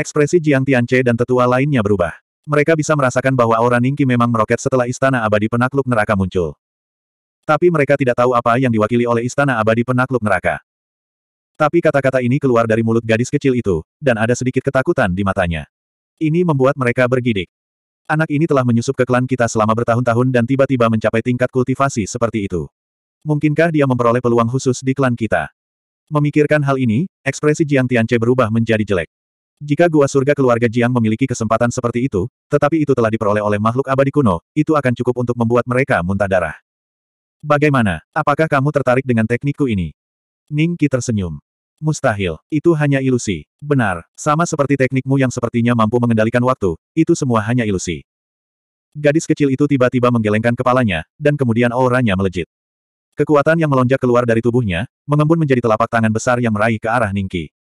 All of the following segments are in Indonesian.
Ekspresi Jiang Tianche dan tetua lainnya berubah. Mereka bisa merasakan bahwa aura Ningki memang meroket setelah istana abadi penakluk neraka muncul. Tapi mereka tidak tahu apa yang diwakili oleh istana abadi penakluk neraka. Tapi kata-kata ini keluar dari mulut gadis kecil itu, dan ada sedikit ketakutan di matanya. Ini membuat mereka bergidik. Anak ini telah menyusup ke klan kita selama bertahun-tahun dan tiba-tiba mencapai tingkat kultivasi seperti itu. Mungkinkah dia memperoleh peluang khusus di klan kita? Memikirkan hal ini, ekspresi Jiang Tianche berubah menjadi jelek. Jika gua surga keluarga Jiang memiliki kesempatan seperti itu, tetapi itu telah diperoleh oleh makhluk abadi kuno, itu akan cukup untuk membuat mereka muntah darah. Bagaimana? Apakah kamu tertarik dengan teknikku ini? Ning Qi tersenyum. Mustahil. Itu hanya ilusi. Benar. Sama seperti teknikmu yang sepertinya mampu mengendalikan waktu, itu semua hanya ilusi. Gadis kecil itu tiba-tiba menggelengkan kepalanya, dan kemudian auranya melejit. Kekuatan yang melonjak keluar dari tubuhnya, mengembun menjadi telapak tangan besar yang meraih ke arah Ningki.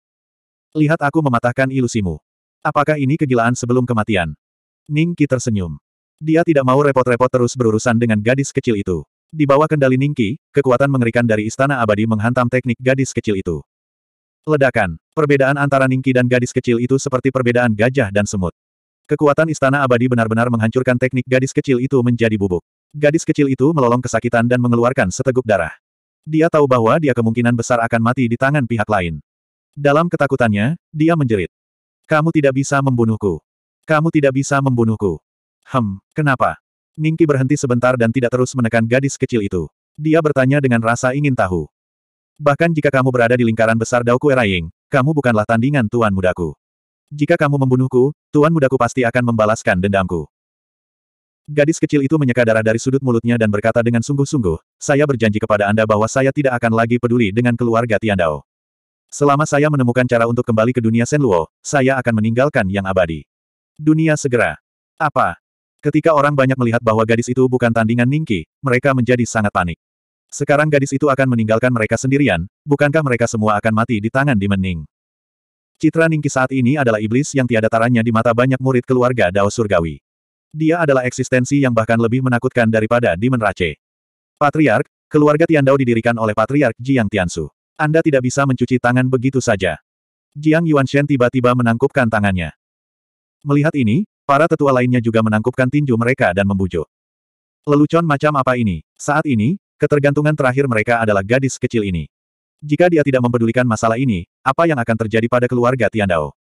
Lihat aku mematahkan ilusimu. Apakah ini kegilaan sebelum kematian? Ningki tersenyum. Dia tidak mau repot-repot terus berurusan dengan gadis kecil itu. Di bawah kendali Ningki, kekuatan mengerikan dari Istana Abadi menghantam teknik gadis kecil itu. Ledakan. Perbedaan antara Ningki dan gadis kecil itu seperti perbedaan gajah dan semut. Kekuatan Istana Abadi benar-benar menghancurkan teknik gadis kecil itu menjadi bubuk. Gadis kecil itu melolong kesakitan dan mengeluarkan seteguk darah. Dia tahu bahwa dia kemungkinan besar akan mati di tangan pihak lain. Dalam ketakutannya, dia menjerit. Kamu tidak bisa membunuhku. Kamu tidak bisa membunuhku. Hem, kenapa? Ningki berhenti sebentar dan tidak terus menekan gadis kecil itu. Dia bertanya dengan rasa ingin tahu. Bahkan jika kamu berada di lingkaran besar Daoku Eraying, kamu bukanlah tandingan tuan mudaku. Jika kamu membunuhku, tuan mudaku pasti akan membalaskan dendamku. Gadis kecil itu menyeka darah dari sudut mulutnya dan berkata dengan sungguh-sungguh, saya berjanji kepada Anda bahwa saya tidak akan lagi peduli dengan keluarga Tiandao. Selama saya menemukan cara untuk kembali ke dunia Senluo, saya akan meninggalkan yang abadi. Dunia segera. Apa? Ketika orang banyak melihat bahwa gadis itu bukan tandingan Ningki, mereka menjadi sangat panik. Sekarang gadis itu akan meninggalkan mereka sendirian, bukankah mereka semua akan mati di tangan Dimening? Citra Ningki saat ini adalah iblis yang tiada taranya di mata banyak murid keluarga Dao Surgawi. Dia adalah eksistensi yang bahkan lebih menakutkan daripada di Rache. Patriark, keluarga Tian Dao didirikan oleh Patriark Jiang Tiansu. Anda tidak bisa mencuci tangan begitu saja. Jiang Yuanshen tiba-tiba menangkupkan tangannya. Melihat ini, para tetua lainnya juga menangkupkan tinju mereka dan membujuk. Lelucon macam apa ini? Saat ini, ketergantungan terakhir mereka adalah gadis kecil ini. Jika dia tidak mempedulikan masalah ini, apa yang akan terjadi pada keluarga Tiandao?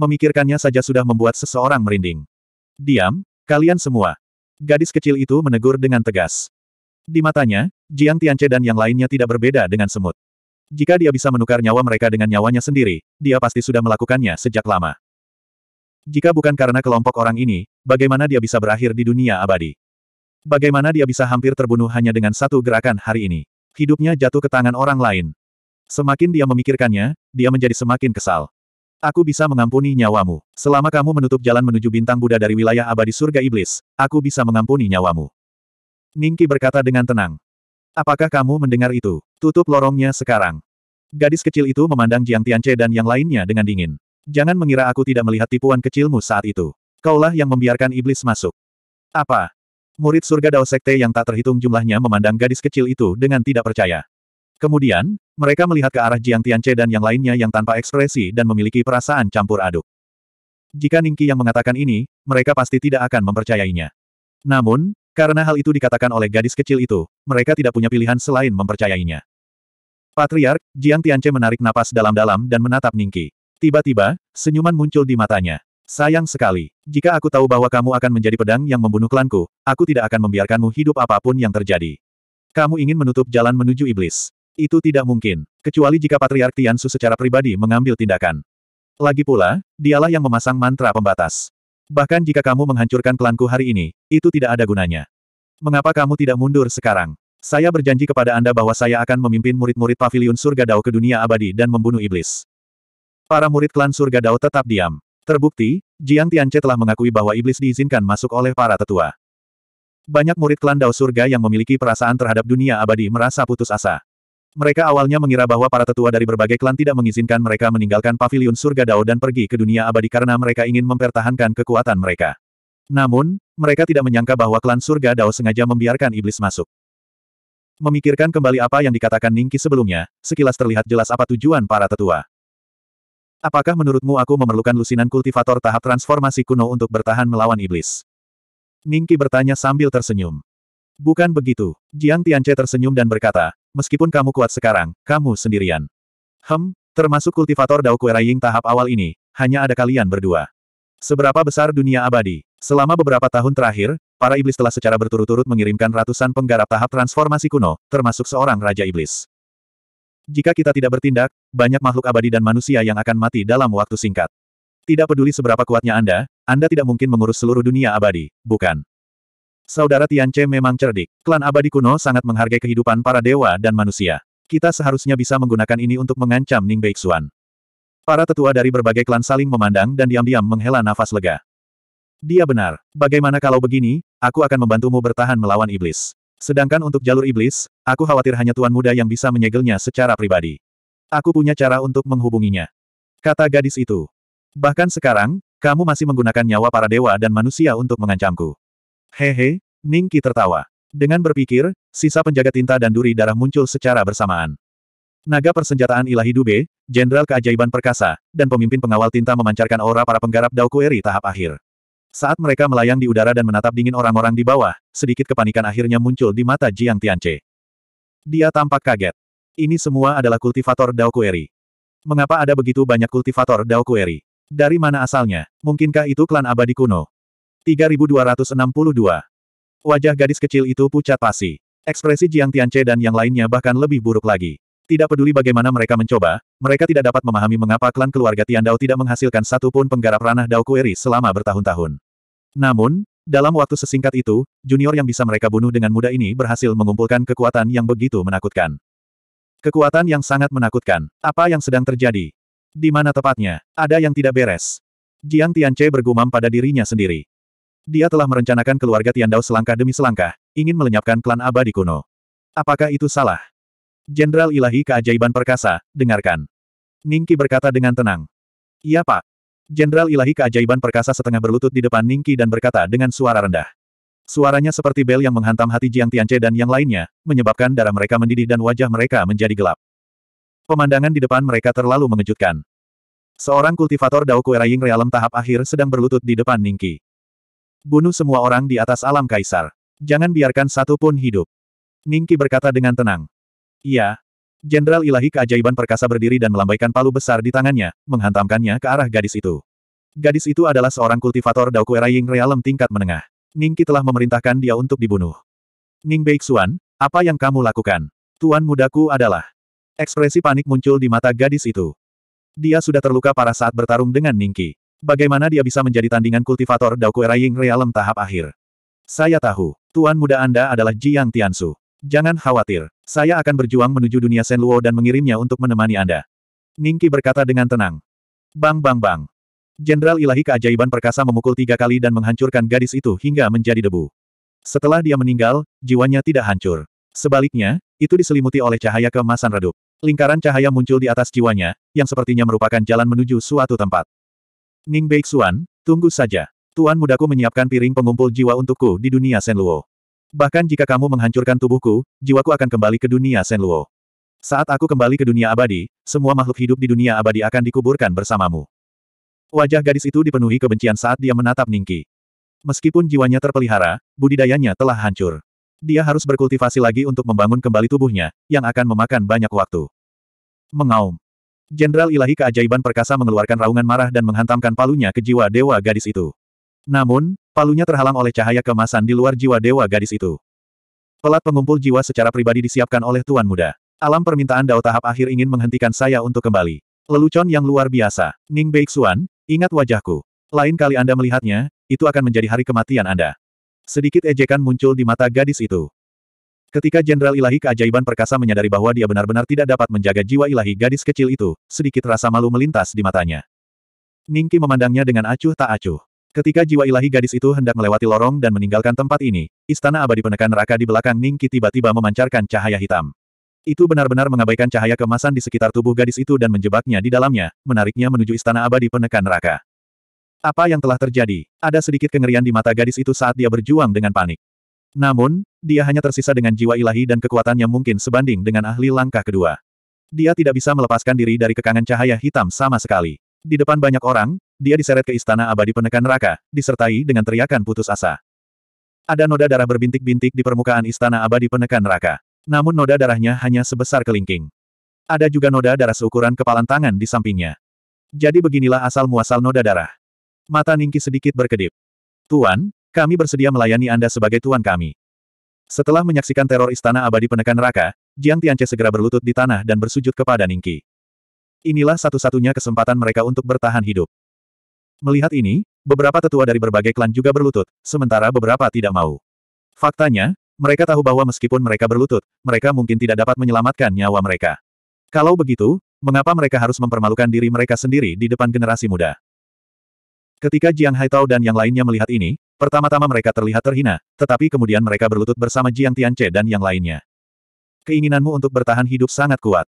Memikirkannya saja sudah membuat seseorang merinding. Diam, kalian semua. Gadis kecil itu menegur dengan tegas. Di matanya, Jiang Tianche dan yang lainnya tidak berbeda dengan semut. Jika dia bisa menukar nyawa mereka dengan nyawanya sendiri, dia pasti sudah melakukannya sejak lama. Jika bukan karena kelompok orang ini, bagaimana dia bisa berakhir di dunia abadi? Bagaimana dia bisa hampir terbunuh hanya dengan satu gerakan hari ini? Hidupnya jatuh ke tangan orang lain. Semakin dia memikirkannya, dia menjadi semakin kesal. Aku bisa mengampuni nyawamu. Selama kamu menutup jalan menuju bintang Buddha dari wilayah abadi surga iblis, aku bisa mengampuni nyawamu. Ningki berkata dengan tenang. Apakah kamu mendengar itu? Tutup lorongnya sekarang. Gadis kecil itu memandang Jiang Tianche dan yang lainnya dengan dingin. Jangan mengira aku tidak melihat tipuan kecilmu saat itu. Kaulah yang membiarkan iblis masuk. Apa? Murid surga Dao Sekte yang tak terhitung jumlahnya memandang gadis kecil itu dengan tidak percaya. Kemudian, mereka melihat ke arah Jiang Tianche dan yang lainnya yang tanpa ekspresi dan memiliki perasaan campur aduk. Jika Ningki yang mengatakan ini, mereka pasti tidak akan mempercayainya. Namun, karena hal itu dikatakan oleh gadis kecil itu, mereka tidak punya pilihan selain mempercayainya. Patriark, Jiang Tianche menarik napas dalam-dalam dan menatap Ningki. Tiba-tiba, senyuman muncul di matanya. Sayang sekali. Jika aku tahu bahwa kamu akan menjadi pedang yang membunuh klanku, aku tidak akan membiarkanmu hidup apapun yang terjadi. Kamu ingin menutup jalan menuju iblis. Itu tidak mungkin, kecuali jika Patriark Tiansu secara pribadi mengambil tindakan. Lagi pula, dialah yang memasang mantra pembatas. Bahkan jika kamu menghancurkan klanku hari ini, itu tidak ada gunanya. Mengapa kamu tidak mundur sekarang? Saya berjanji kepada Anda bahwa saya akan memimpin murid-murid pavilion surga Dao ke dunia abadi dan membunuh iblis. Para murid klan surga Dao tetap diam. Terbukti, Jiang Tianche telah mengakui bahwa iblis diizinkan masuk oleh para tetua. Banyak murid klan Dao surga yang memiliki perasaan terhadap dunia abadi merasa putus asa. Mereka awalnya mengira bahwa para tetua dari berbagai klan tidak mengizinkan mereka meninggalkan paviliun surga Dao dan pergi ke dunia abadi karena mereka ingin mempertahankan kekuatan mereka. Namun, mereka tidak menyangka bahwa klan surga Dao sengaja membiarkan iblis masuk. Memikirkan kembali apa yang dikatakan Ningki sebelumnya, sekilas terlihat jelas apa tujuan para tetua. Apakah menurutmu aku memerlukan lusinan kultivator tahap transformasi kuno untuk bertahan melawan iblis? Ningki bertanya sambil tersenyum. Bukan begitu. Jiang Tianche tersenyum dan berkata, meskipun kamu kuat sekarang, kamu sendirian. Hem, termasuk kultivator Dao Kueraying tahap awal ini, hanya ada kalian berdua. Seberapa besar dunia abadi? Selama beberapa tahun terakhir, para iblis telah secara berturut-turut mengirimkan ratusan penggarap tahap transformasi kuno, termasuk seorang Raja Iblis. Jika kita tidak bertindak, banyak makhluk abadi dan manusia yang akan mati dalam waktu singkat. Tidak peduli seberapa kuatnya Anda, Anda tidak mungkin mengurus seluruh dunia abadi, bukan? Saudara Tianche memang cerdik. Klan abadi kuno sangat menghargai kehidupan para dewa dan manusia. Kita seharusnya bisa menggunakan ini untuk mengancam Ning Beixuan. Para tetua dari berbagai klan saling memandang dan diam-diam menghela nafas lega. Dia benar. Bagaimana kalau begini, aku akan membantumu bertahan melawan iblis. Sedangkan untuk jalur iblis, aku khawatir hanya tuan muda yang bisa menyegelnya secara pribadi. Aku punya cara untuk menghubunginya. Kata gadis itu. Bahkan sekarang, kamu masih menggunakan nyawa para dewa dan manusia untuk mengancamku. Hehe, Ningki tertawa. Dengan berpikir, sisa penjaga tinta dan duri darah muncul secara bersamaan. Naga persenjataan ilahi Dube, Jenderal Keajaiban Perkasa, dan pemimpin pengawal tinta memancarkan aura para penggarap Daokueri tahap akhir. Saat mereka melayang di udara dan menatap dingin orang-orang di bawah, sedikit kepanikan akhirnya muncul di mata Jiang Tianche. Dia tampak kaget. Ini semua adalah kultivator Daokueri. Mengapa ada begitu banyak kultivator Daokueri? Dari mana asalnya? Mungkinkah itu klan abadi kuno? 3262. Wajah gadis kecil itu pucat pasi. Ekspresi Jiang Tianche dan yang lainnya bahkan lebih buruk lagi. Tidak peduli bagaimana mereka mencoba, mereka tidak dapat memahami mengapa klan keluarga Tian Dao tidak menghasilkan satu pun penggarap ranah Dao Kueri selama bertahun-tahun. Namun, dalam waktu sesingkat itu, junior yang bisa mereka bunuh dengan mudah ini berhasil mengumpulkan kekuatan yang begitu menakutkan. Kekuatan yang sangat menakutkan. Apa yang sedang terjadi? Di mana tepatnya? Ada yang tidak beres. Jiang Tianche bergumam pada dirinya sendiri. Dia telah merencanakan keluarga Tiandao selangkah demi selangkah, ingin melenyapkan klan abadi kuno. Apakah itu salah? Jenderal ilahi keajaiban perkasa, dengarkan. Ningki berkata dengan tenang. Iya pak. Jenderal ilahi keajaiban perkasa setengah berlutut di depan Ningki dan berkata dengan suara rendah. Suaranya seperti bel yang menghantam hati Jiang Tianche dan yang lainnya, menyebabkan darah mereka mendidih dan wajah mereka menjadi gelap. Pemandangan di depan mereka terlalu mengejutkan. Seorang kultivator Dao Kueraying Realem tahap akhir sedang berlutut di depan Ningki. Bunuh semua orang di atas alam kaisar. Jangan biarkan satu pun hidup. Ningki berkata dengan tenang. Iya. Jenderal ilahi keajaiban perkasa berdiri dan melambaikan palu besar di tangannya, menghantamkannya ke arah gadis itu. Gadis itu adalah seorang kultivator Daokue Raying Realem tingkat menengah. Ningki telah memerintahkan dia untuk dibunuh. Ning Beixuan, apa yang kamu lakukan? Tuan mudaku adalah. Ekspresi panik muncul di mata gadis itu. Dia sudah terluka parah saat bertarung dengan Ningki. Bagaimana dia bisa menjadi tandingan kultivator Daoku Era Ying Realem tahap akhir? Saya tahu. Tuan muda Anda adalah Jiang Tiansu. Jangan khawatir. Saya akan berjuang menuju dunia Sen Luo dan mengirimnya untuk menemani Anda. Ningki berkata dengan tenang. Bang bang bang. Jenderal ilahi keajaiban perkasa memukul tiga kali dan menghancurkan gadis itu hingga menjadi debu. Setelah dia meninggal, jiwanya tidak hancur. Sebaliknya, itu diselimuti oleh cahaya keemasan redup. Lingkaran cahaya muncul di atas jiwanya, yang sepertinya merupakan jalan menuju suatu tempat. Ning Beixuan, tunggu saja. Tuan mudaku menyiapkan piring pengumpul jiwa untukku di dunia Senluo. Bahkan jika kamu menghancurkan tubuhku, jiwaku akan kembali ke dunia Senluo. Saat aku kembali ke dunia abadi, semua makhluk hidup di dunia abadi akan dikuburkan bersamamu. Wajah gadis itu dipenuhi kebencian saat dia menatap Ningki. Meskipun jiwanya terpelihara, budidayanya telah hancur. Dia harus berkultivasi lagi untuk membangun kembali tubuhnya, yang akan memakan banyak waktu. Mengaum. Jenderal ilahi keajaiban perkasa mengeluarkan raungan marah dan menghantamkan palunya ke jiwa dewa gadis itu. Namun, palunya terhalang oleh cahaya kemasan di luar jiwa dewa gadis itu. Pelat pengumpul jiwa secara pribadi disiapkan oleh Tuan Muda. Alam permintaan Dao tahap akhir ingin menghentikan saya untuk kembali. Lelucon yang luar biasa. Ning Beixuan, ingat wajahku. Lain kali Anda melihatnya, itu akan menjadi hari kematian Anda. Sedikit ejekan muncul di mata gadis itu. Ketika Jenderal Ilahi Keajaiban Perkasa menyadari bahwa dia benar-benar tidak dapat menjaga jiwa ilahi gadis kecil itu, sedikit rasa malu melintas di matanya. Ningki memandangnya dengan acuh tak acuh. Ketika jiwa ilahi gadis itu hendak melewati lorong dan meninggalkan tempat ini, istana abadi penekan neraka di belakang Ningki tiba-tiba memancarkan cahaya hitam. Itu benar-benar mengabaikan cahaya kemasan di sekitar tubuh gadis itu dan menjebaknya di dalamnya, menariknya menuju istana abadi penekan neraka. Apa yang telah terjadi? Ada sedikit kengerian di mata gadis itu saat dia berjuang dengan panik. Namun, dia hanya tersisa dengan jiwa ilahi dan kekuatannya mungkin sebanding dengan ahli langkah kedua. Dia tidak bisa melepaskan diri dari kekangan cahaya hitam sama sekali. Di depan banyak orang, dia diseret ke istana abadi penekan neraka, disertai dengan teriakan putus asa. Ada noda darah berbintik-bintik di permukaan istana abadi penekan neraka. Namun noda darahnya hanya sebesar kelingking. Ada juga noda darah seukuran kepalan tangan di sampingnya. Jadi beginilah asal-muasal noda darah. Mata Ningki sedikit berkedip. Tuan, kami bersedia melayani Anda sebagai tuan kami. Setelah menyaksikan teror istana abadi penekan neraka, Jiang Tianche segera berlutut di tanah dan bersujud kepada Ningqi. Inilah satu-satunya kesempatan mereka untuk bertahan hidup. Melihat ini, beberapa tetua dari berbagai klan juga berlutut, sementara beberapa tidak mau. Faktanya, mereka tahu bahwa meskipun mereka berlutut, mereka mungkin tidak dapat menyelamatkan nyawa mereka. Kalau begitu, mengapa mereka harus mempermalukan diri mereka sendiri di depan generasi muda? Ketika Jiang Haitao dan yang lainnya melihat ini, Pertama-tama mereka terlihat terhina, tetapi kemudian mereka berlutut bersama Jiang Tianche dan yang lainnya. Keinginanmu untuk bertahan hidup sangat kuat.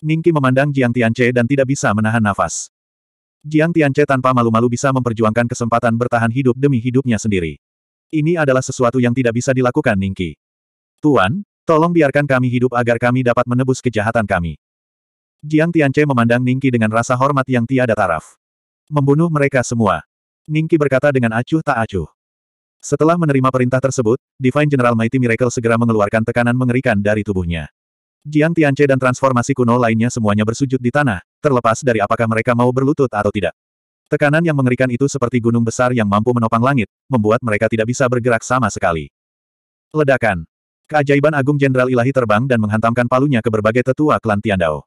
Ningki memandang Jiang Tianche dan tidak bisa menahan nafas. Jiang Tianche tanpa malu-malu bisa memperjuangkan kesempatan bertahan hidup demi hidupnya sendiri. Ini adalah sesuatu yang tidak bisa dilakukan Ningki. Tuan, tolong biarkan kami hidup agar kami dapat menebus kejahatan kami. Jiang Tianche memandang Ningki dengan rasa hormat yang tiada taraf. Membunuh mereka semua. Ningki berkata dengan acuh tak acuh. Setelah menerima perintah tersebut, Divine General Mighty Miracle segera mengeluarkan tekanan mengerikan dari tubuhnya. Jiang Tianche dan transformasi kuno lainnya semuanya bersujud di tanah, terlepas dari apakah mereka mau berlutut atau tidak. Tekanan yang mengerikan itu seperti gunung besar yang mampu menopang langit, membuat mereka tidak bisa bergerak sama sekali. Ledakan. Keajaiban Agung Jenderal Ilahi terbang dan menghantamkan palunya ke berbagai tetua klan Dao.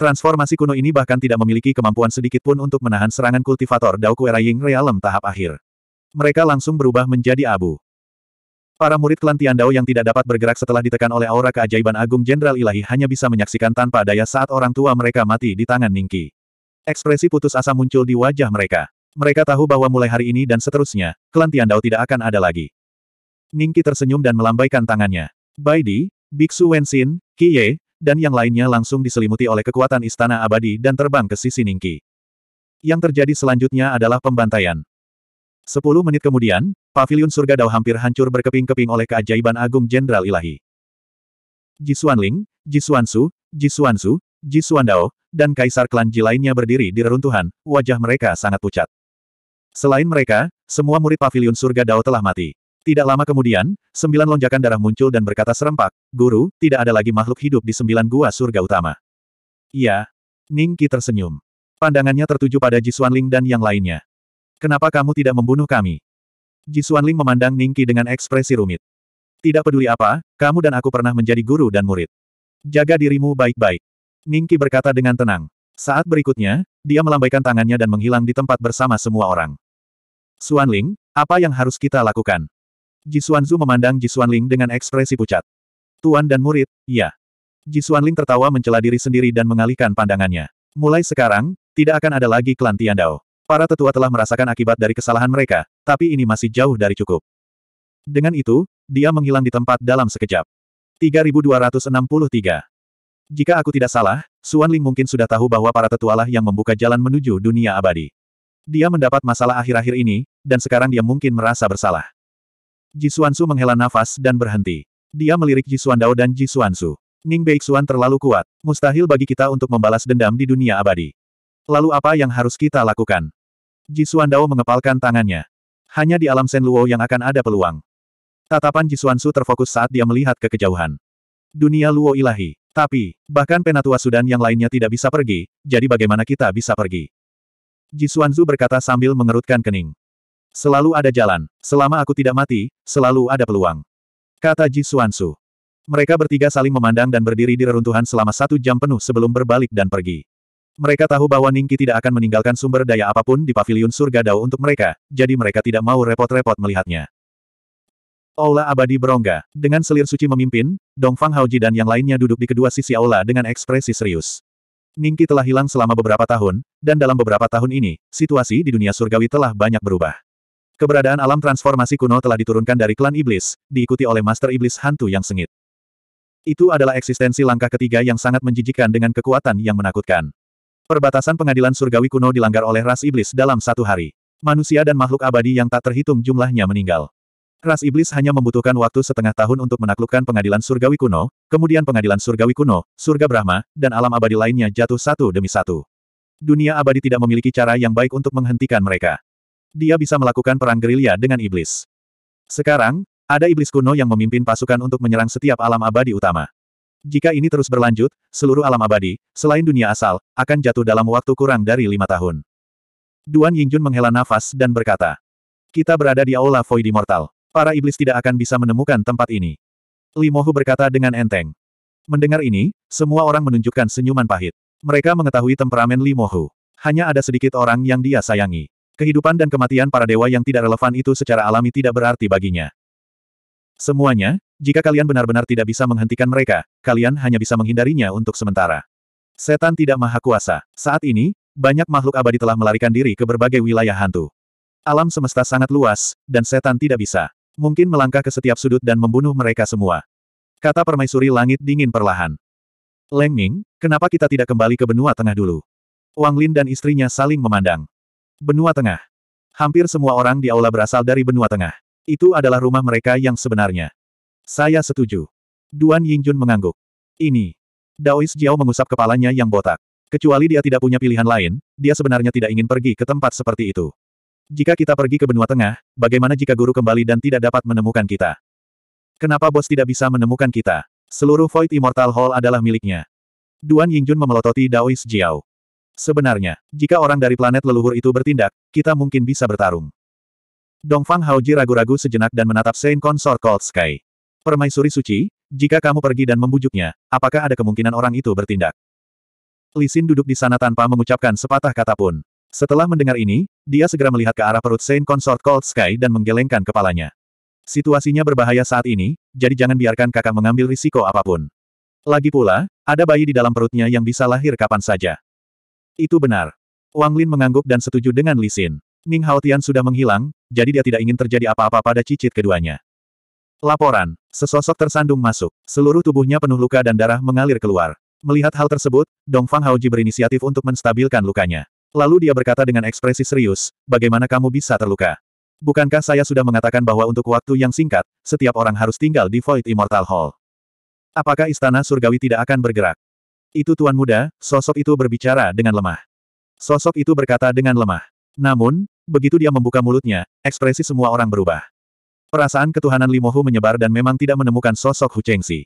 Transformasi kuno ini bahkan tidak memiliki kemampuan sedikit pun untuk menahan serangan kultivator Dao Kueraying Realem tahap akhir mereka langsung berubah menjadi abu. Para murid klan Tiandao yang tidak dapat bergerak setelah ditekan oleh aura keajaiban agung Jenderal Ilahi hanya bisa menyaksikan tanpa daya saat orang tua mereka mati di tangan Ningki. Ekspresi putus asa muncul di wajah mereka. Mereka tahu bahwa mulai hari ini dan seterusnya, klan Tiandao tidak akan ada lagi. Ningki tersenyum dan melambaikan tangannya. Bai Di, Biksu Wenxin, Ye, dan yang lainnya langsung diselimuti oleh kekuatan Istana Abadi dan terbang ke sisi Ningki. Yang terjadi selanjutnya adalah pembantaian. Sepuluh menit kemudian, pavilion surga Dao hampir hancur berkeping-keping oleh keajaiban agung Jenderal Ilahi. Jisuan Ling, Jisuan Su, Jisuan Su, Jisuan Dao, dan kaisar klan Ji lainnya berdiri di reruntuhan, wajah mereka sangat pucat. Selain mereka, semua murid pavilion surga Dao telah mati. Tidak lama kemudian, sembilan lonjakan darah muncul dan berkata serempak, Guru, tidak ada lagi makhluk hidup di sembilan gua surga utama. Iya. Ning Qi tersenyum. Pandangannya tertuju pada Jisuan Ling dan yang lainnya. Kenapa kamu tidak membunuh kami? Jisuan Ling memandang Ningki dengan ekspresi rumit. Tidak peduli apa, kamu dan aku pernah menjadi guru dan murid. Jaga dirimu baik-baik. Ningki berkata dengan tenang. Saat berikutnya, dia melambaikan tangannya dan menghilang di tempat bersama semua orang. Suan Ling, apa yang harus kita lakukan? Zhu memandang Jisuan Ling dengan ekspresi pucat. Tuan dan murid, ya. Jisuan Ling tertawa mencela diri sendiri dan mengalihkan pandangannya. Mulai sekarang, tidak akan ada lagi klan Dao. Para tetua telah merasakan akibat dari kesalahan mereka, tapi ini masih jauh dari cukup. Dengan itu, dia menghilang di tempat dalam sekejap. 3263 Jika aku tidak salah, Suan Ling mungkin sudah tahu bahwa para tetualah yang membuka jalan menuju dunia abadi. Dia mendapat masalah akhir-akhir ini, dan sekarang dia mungkin merasa bersalah. Ji Suansu menghela nafas dan berhenti. Dia melirik Ji Dao dan Ji Suansu. Ning Bei Xuan terlalu kuat, mustahil bagi kita untuk membalas dendam di dunia abadi. Lalu apa yang harus kita lakukan? Jisuan Dao mengepalkan tangannya. Hanya di alam Luo yang akan ada peluang. Tatapan Jisuan Su terfokus saat dia melihat ke kejauhan. Dunia Luo ilahi. Tapi, bahkan penatua Sudan yang lainnya tidak bisa pergi, jadi bagaimana kita bisa pergi? Jisuan Su berkata sambil mengerutkan kening. Selalu ada jalan, selama aku tidak mati, selalu ada peluang. Kata Jisuan Su. Mereka bertiga saling memandang dan berdiri di reruntuhan selama satu jam penuh sebelum berbalik dan pergi. Mereka tahu bahwa Ningki tidak akan meninggalkan sumber daya apapun di paviliun surga Dao untuk mereka, jadi mereka tidak mau repot-repot melihatnya. Aula abadi berongga. Dengan selir suci memimpin, Dongfang Haoji dan yang lainnya duduk di kedua sisi aula dengan ekspresi serius. Ningki telah hilang selama beberapa tahun, dan dalam beberapa tahun ini, situasi di dunia surgawi telah banyak berubah. Keberadaan alam transformasi kuno telah diturunkan dari klan iblis, diikuti oleh master iblis hantu yang sengit. Itu adalah eksistensi langkah ketiga yang sangat menjijikan dengan kekuatan yang menakutkan. Perbatasan pengadilan surgawi kuno dilanggar oleh ras iblis dalam satu hari. Manusia dan makhluk abadi yang tak terhitung jumlahnya meninggal. Ras iblis hanya membutuhkan waktu setengah tahun untuk menaklukkan pengadilan surgawi kuno, kemudian pengadilan surgawi kuno, surga Brahma, dan alam abadi lainnya jatuh satu demi satu. Dunia abadi tidak memiliki cara yang baik untuk menghentikan mereka. Dia bisa melakukan perang gerilya dengan iblis. Sekarang, ada iblis kuno yang memimpin pasukan untuk menyerang setiap alam abadi utama. Jika ini terus berlanjut, seluruh alam abadi, selain dunia asal, akan jatuh dalam waktu kurang dari lima tahun. Duan Yingjun menghela nafas dan berkata, Kita berada di Aula Void Immortal. Para iblis tidak akan bisa menemukan tempat ini. Limohu berkata dengan enteng. Mendengar ini, semua orang menunjukkan senyuman pahit. Mereka mengetahui temperamen Limohu. Hanya ada sedikit orang yang dia sayangi. Kehidupan dan kematian para dewa yang tidak relevan itu secara alami tidak berarti baginya. Semuanya, jika kalian benar-benar tidak bisa menghentikan mereka, kalian hanya bisa menghindarinya untuk sementara. Setan tidak maha kuasa. Saat ini, banyak makhluk abadi telah melarikan diri ke berbagai wilayah hantu. Alam semesta sangat luas, dan setan tidak bisa. Mungkin melangkah ke setiap sudut dan membunuh mereka semua. Kata permaisuri langit dingin perlahan. Leng Ming, kenapa kita tidak kembali ke benua tengah dulu? Wang Lin dan istrinya saling memandang. Benua tengah. Hampir semua orang di aula berasal dari benua tengah. Itu adalah rumah mereka yang sebenarnya. Saya setuju. Duan Yingjun mengangguk. Ini. Daois Jiao mengusap kepalanya yang botak. Kecuali dia tidak punya pilihan lain, dia sebenarnya tidak ingin pergi ke tempat seperti itu. Jika kita pergi ke benua tengah, bagaimana jika guru kembali dan tidak dapat menemukan kita? Kenapa bos tidak bisa menemukan kita? Seluruh Void Immortal Hall adalah miliknya. Duan Yingjun memelototi Daois Jiao. Sebenarnya, jika orang dari planet leluhur itu bertindak, kita mungkin bisa bertarung. Dongfang Haoji ragu-ragu sejenak dan menatap Saint Consort Cold Sky. Permaisuri suci, jika kamu pergi dan membujuknya, apakah ada kemungkinan orang itu bertindak? Lisin duduk di sana tanpa mengucapkan sepatah kata pun. Setelah mendengar ini, dia segera melihat ke arah perut Saint Consort Cold Sky dan menggelengkan kepalanya. Situasinya berbahaya saat ini, jadi jangan biarkan kakak mengambil risiko apapun. Lagi pula, ada bayi di dalam perutnya yang bisa lahir kapan saja. Itu benar. Wang Lin mengangguk dan setuju dengan Lisin. Ning Haotian sudah menghilang, jadi dia tidak ingin terjadi apa-apa pada cicit keduanya. Laporan. Sesosok tersandung masuk. Seluruh tubuhnya penuh luka dan darah mengalir keluar. Melihat hal tersebut, Dong Fang Haoji berinisiatif untuk menstabilkan lukanya. Lalu dia berkata dengan ekspresi serius, bagaimana kamu bisa terluka? Bukankah saya sudah mengatakan bahwa untuk waktu yang singkat, setiap orang harus tinggal di Void Immortal Hall? Apakah istana surgawi tidak akan bergerak? Itu tuan muda, sosok itu berbicara dengan lemah. Sosok itu berkata dengan lemah. Namun, begitu dia membuka mulutnya, ekspresi semua orang berubah. Perasaan ketuhanan Limohu menyebar dan memang tidak menemukan sosok Hu Chengxi.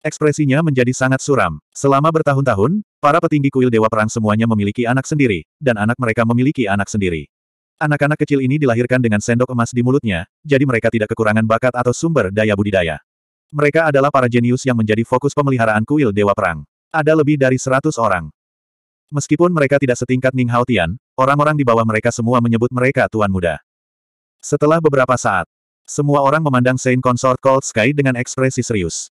Ekspresinya menjadi sangat suram. Selama bertahun-tahun, para petinggi kuil Dewa Perang semuanya memiliki anak sendiri, dan anak mereka memiliki anak sendiri. Anak-anak kecil ini dilahirkan dengan sendok emas di mulutnya, jadi mereka tidak kekurangan bakat atau sumber daya budidaya. Mereka adalah para jenius yang menjadi fokus pemeliharaan kuil Dewa Perang. Ada lebih dari seratus orang. Meskipun mereka tidak setingkat Ning Hao orang-orang di bawah mereka semua menyebut mereka Tuan Muda. Setelah beberapa saat, semua orang memandang Saint Consort Cold Sky dengan ekspresi serius.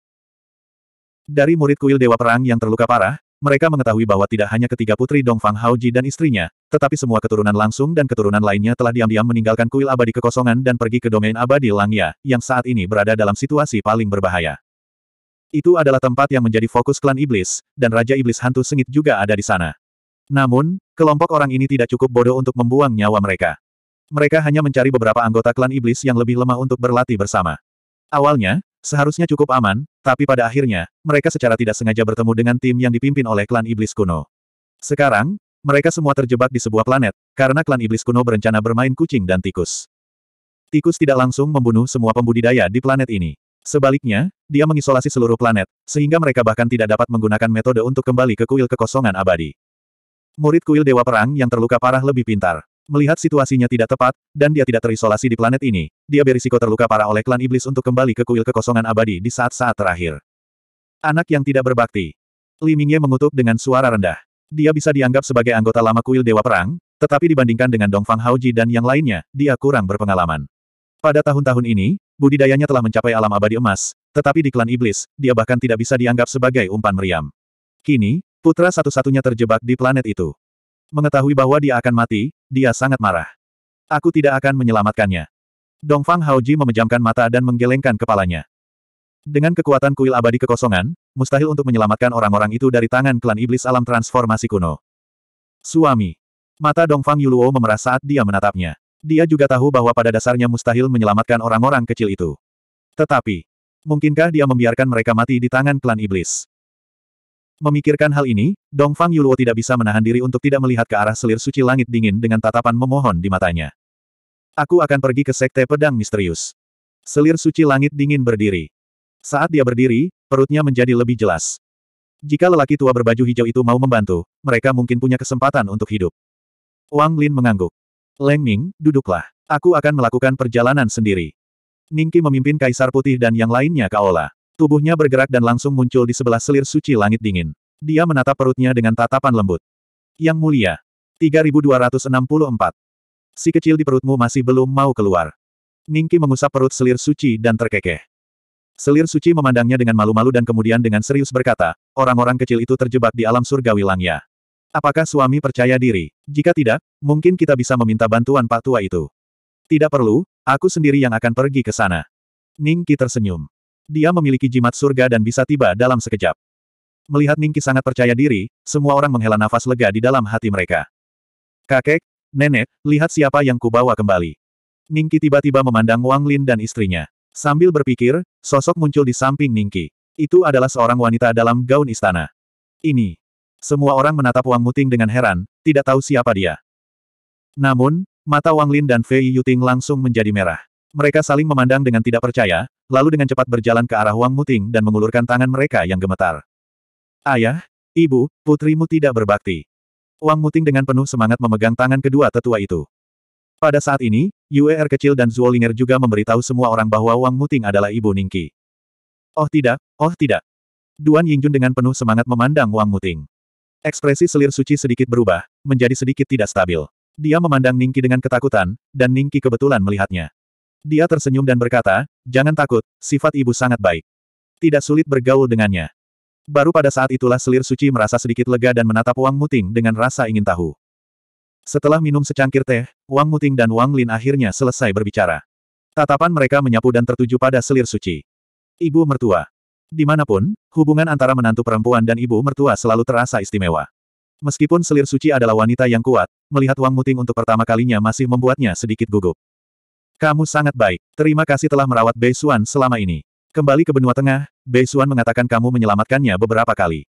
Dari murid kuil Dewa Perang yang terluka parah, mereka mengetahui bahwa tidak hanya ketiga putri Dongfang Haoji dan istrinya, tetapi semua keturunan langsung dan keturunan lainnya telah diam-diam meninggalkan kuil abadi kekosongan dan pergi ke domain abadi Langya, yang saat ini berada dalam situasi paling berbahaya. Itu adalah tempat yang menjadi fokus klan iblis, dan Raja Iblis Hantu Sengit juga ada di sana. Namun, kelompok orang ini tidak cukup bodoh untuk membuang nyawa mereka. Mereka hanya mencari beberapa anggota klan iblis yang lebih lemah untuk berlatih bersama. Awalnya, seharusnya cukup aman, tapi pada akhirnya, mereka secara tidak sengaja bertemu dengan tim yang dipimpin oleh klan iblis kuno. Sekarang, mereka semua terjebak di sebuah planet, karena klan iblis kuno berencana bermain kucing dan tikus. Tikus tidak langsung membunuh semua pembudidaya di planet ini. Sebaliknya, dia mengisolasi seluruh planet, sehingga mereka bahkan tidak dapat menggunakan metode untuk kembali ke kuil kekosongan abadi. Murid kuil Dewa Perang yang terluka parah lebih pintar. Melihat situasinya tidak tepat, dan dia tidak terisolasi di planet ini, dia berisiko terluka parah oleh klan iblis untuk kembali ke kuil kekosongan abadi di saat-saat terakhir. Anak yang tidak berbakti. Li Mingye mengutuk dengan suara rendah. Dia bisa dianggap sebagai anggota lama kuil Dewa Perang, tetapi dibandingkan dengan Dongfang Haoji dan yang lainnya, dia kurang berpengalaman. Pada tahun-tahun ini, budidayanya telah mencapai alam abadi emas, tetapi di klan iblis, dia bahkan tidak bisa dianggap sebagai umpan meriam. Kini, putra satu-satunya terjebak di planet itu. Mengetahui bahwa dia akan mati, dia sangat marah. Aku tidak akan menyelamatkannya. Dongfang Haoji memejamkan mata dan menggelengkan kepalanya. Dengan kekuatan kuil abadi kekosongan, mustahil untuk menyelamatkan orang-orang itu dari tangan klan iblis alam transformasi kuno. Suami. Mata Dongfang Yuluo memerah saat dia menatapnya. Dia juga tahu bahwa pada dasarnya mustahil menyelamatkan orang-orang kecil itu. Tetapi, mungkinkah dia membiarkan mereka mati di tangan klan iblis? Memikirkan hal ini, Dong Fang Yuluo tidak bisa menahan diri untuk tidak melihat ke arah selir suci langit dingin dengan tatapan memohon di matanya. Aku akan pergi ke sekte pedang misterius. Selir suci langit dingin berdiri. Saat dia berdiri, perutnya menjadi lebih jelas. Jika lelaki tua berbaju hijau itu mau membantu, mereka mungkin punya kesempatan untuk hidup. Wang Lin mengangguk. Leng Ming, duduklah. Aku akan melakukan perjalanan sendiri. Ningki memimpin Kaisar Putih dan yang lainnya ke aula. Tubuhnya bergerak dan langsung muncul di sebelah selir suci langit dingin. Dia menatap perutnya dengan tatapan lembut. Yang mulia. 3264. Si kecil di perutmu masih belum mau keluar. Ningki mengusap perut selir suci dan terkekeh. Selir suci memandangnya dengan malu-malu dan kemudian dengan serius berkata, orang-orang kecil itu terjebak di alam surgawi langya. Apakah suami percaya diri? Jika tidak, mungkin kita bisa meminta bantuan Pak Tua itu. Tidak perlu, aku sendiri yang akan pergi ke sana. Ningki tersenyum. Dia memiliki jimat surga dan bisa tiba dalam sekejap. Melihat Ningki sangat percaya diri, semua orang menghela nafas lega di dalam hati mereka. Kakek, nenek, lihat siapa yang kubawa kembali. Ningki tiba-tiba memandang Wang Lin dan istrinya. Sambil berpikir, sosok muncul di samping Ningki. Itu adalah seorang wanita dalam gaun istana. Ini. Semua orang menatap Wang Muting dengan heran, tidak tahu siapa dia. Namun, mata Wang Lin dan Fei Yuting langsung menjadi merah. Mereka saling memandang dengan tidak percaya, lalu dengan cepat berjalan ke arah Wang Muting dan mengulurkan tangan mereka yang gemetar. Ayah, ibu, putrimu tidak berbakti. Wang Muting dengan penuh semangat memegang tangan kedua tetua itu. Pada saat ini, Yue'er kecil dan Zuolinger juga memberitahu semua orang bahwa Wang Muting adalah ibu Ningki. Oh tidak, oh tidak. Duan Yingjun dengan penuh semangat memandang Wang Muting. Ekspresi selir suci sedikit berubah, menjadi sedikit tidak stabil. Dia memandang Ningki dengan ketakutan, dan Ningki kebetulan melihatnya. Dia tersenyum dan berkata, jangan takut, sifat ibu sangat baik. Tidak sulit bergaul dengannya. Baru pada saat itulah selir suci merasa sedikit lega dan menatap Wang Muting dengan rasa ingin tahu. Setelah minum secangkir teh, Wang Muting dan Wang Lin akhirnya selesai berbicara. Tatapan mereka menyapu dan tertuju pada selir suci. Ibu mertua. Dimanapun, hubungan antara menantu perempuan dan ibu mertua selalu terasa istimewa. Meskipun selir suci adalah wanita yang kuat, melihat Wang Muting untuk pertama kalinya masih membuatnya sedikit gugup. Kamu sangat baik. Terima kasih telah merawat Bei Xuan selama ini. Kembali ke benua tengah, Bei Xuan mengatakan kamu menyelamatkannya beberapa kali.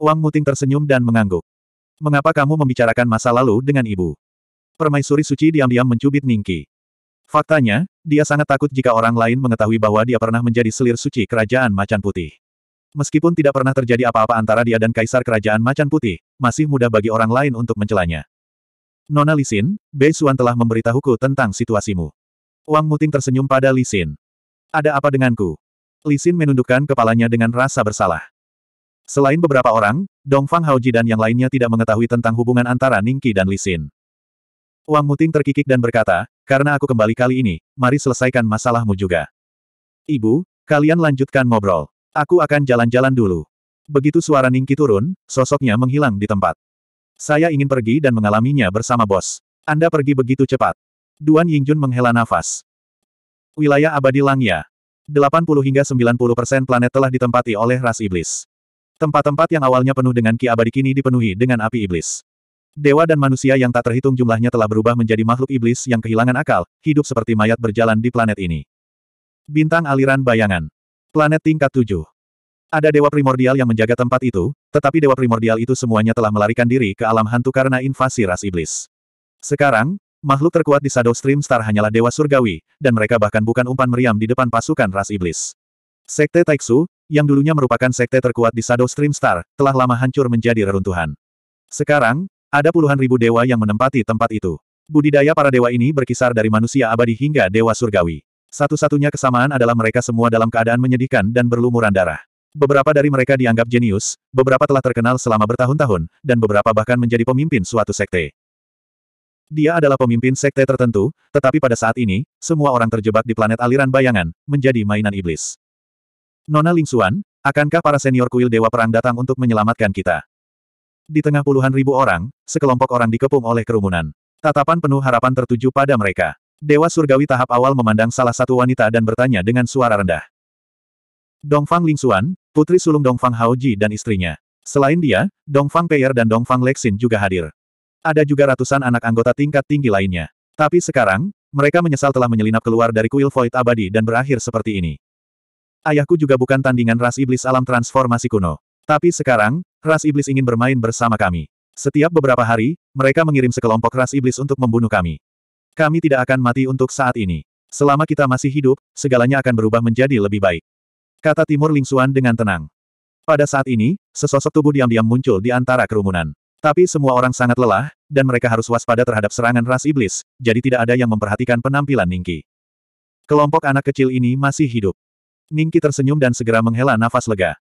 Wang Muting tersenyum dan mengangguk. Mengapa kamu membicarakan masa lalu dengan ibu? Permaisuri suci diam-diam mencubit Ningki. Faktanya, dia sangat takut jika orang lain mengetahui bahwa dia pernah menjadi selir suci kerajaan macan putih. Meskipun tidak pernah terjadi apa-apa antara dia dan kaisar kerajaan macan putih, masih mudah bagi orang lain untuk mencelanya. Nona Lisin, Bei Xuan telah memberitahuku tentang situasimu. Wang Muting tersenyum pada Lisin. Ada apa denganku? Lisin menundukkan kepalanya dengan rasa bersalah. Selain beberapa orang, Dongfang Haoji dan yang lainnya tidak mengetahui tentang hubungan antara Ningki dan Lisin. Wang Muting terkikik dan berkata, karena aku kembali kali ini, mari selesaikan masalahmu juga. Ibu, kalian lanjutkan ngobrol. Aku akan jalan-jalan dulu. Begitu suara Ningki turun, sosoknya menghilang di tempat. Saya ingin pergi dan mengalaminya bersama bos. Anda pergi begitu cepat. Duan Yingjun menghela nafas. Wilayah abadi Langya. 80 hingga 90 persen planet telah ditempati oleh ras iblis. Tempat-tempat yang awalnya penuh dengan ki abadi kini dipenuhi dengan api iblis. Dewa dan manusia yang tak terhitung jumlahnya telah berubah menjadi makhluk iblis yang kehilangan akal, hidup seperti mayat berjalan di planet ini. Bintang aliran bayangan. Planet tingkat 7. Ada dewa primordial yang menjaga tempat itu, tetapi dewa primordial itu semuanya telah melarikan diri ke alam hantu karena invasi ras iblis. Sekarang, Makhluk terkuat di Shadow Stream Star hanyalah dewa surgawi, dan mereka bahkan bukan umpan meriam di depan pasukan ras iblis. Sekte Taiksu, yang dulunya merupakan sekte terkuat di Shadow Stream Star, telah lama hancur menjadi reruntuhan. Sekarang, ada puluhan ribu dewa yang menempati tempat itu. Budidaya para dewa ini berkisar dari manusia abadi hingga dewa surgawi. Satu-satunya kesamaan adalah mereka semua dalam keadaan menyedihkan dan berlumuran darah. Beberapa dari mereka dianggap jenius, beberapa telah terkenal selama bertahun-tahun, dan beberapa bahkan menjadi pemimpin suatu sekte. Dia adalah pemimpin sekte tertentu, tetapi pada saat ini, semua orang terjebak di planet aliran bayangan, menjadi mainan iblis. Nona Ling Xuan, akankah para senior kuil Dewa Perang datang untuk menyelamatkan kita? Di tengah puluhan ribu orang, sekelompok orang dikepung oleh kerumunan. Tatapan penuh harapan tertuju pada mereka. Dewa Surgawi tahap awal memandang salah satu wanita dan bertanya dengan suara rendah. Dongfang Ling Xuan, putri sulung Dongfang Haoji dan istrinya. Selain dia, Dongfang Peier dan Dongfang Lexin juga hadir. Ada juga ratusan anak anggota tingkat tinggi lainnya. Tapi sekarang, mereka menyesal telah menyelinap keluar dari kuil void abadi dan berakhir seperti ini. Ayahku juga bukan tandingan ras iblis alam transformasi kuno. Tapi sekarang, ras iblis ingin bermain bersama kami. Setiap beberapa hari, mereka mengirim sekelompok ras iblis untuk membunuh kami. Kami tidak akan mati untuk saat ini. Selama kita masih hidup, segalanya akan berubah menjadi lebih baik. Kata Timur Lingsuan dengan tenang. Pada saat ini, sesosok tubuh diam-diam muncul di antara kerumunan. Tapi semua orang sangat lelah, dan mereka harus waspada terhadap serangan ras iblis, jadi tidak ada yang memperhatikan penampilan Ningki. Kelompok anak kecil ini masih hidup. Ningki tersenyum dan segera menghela nafas lega.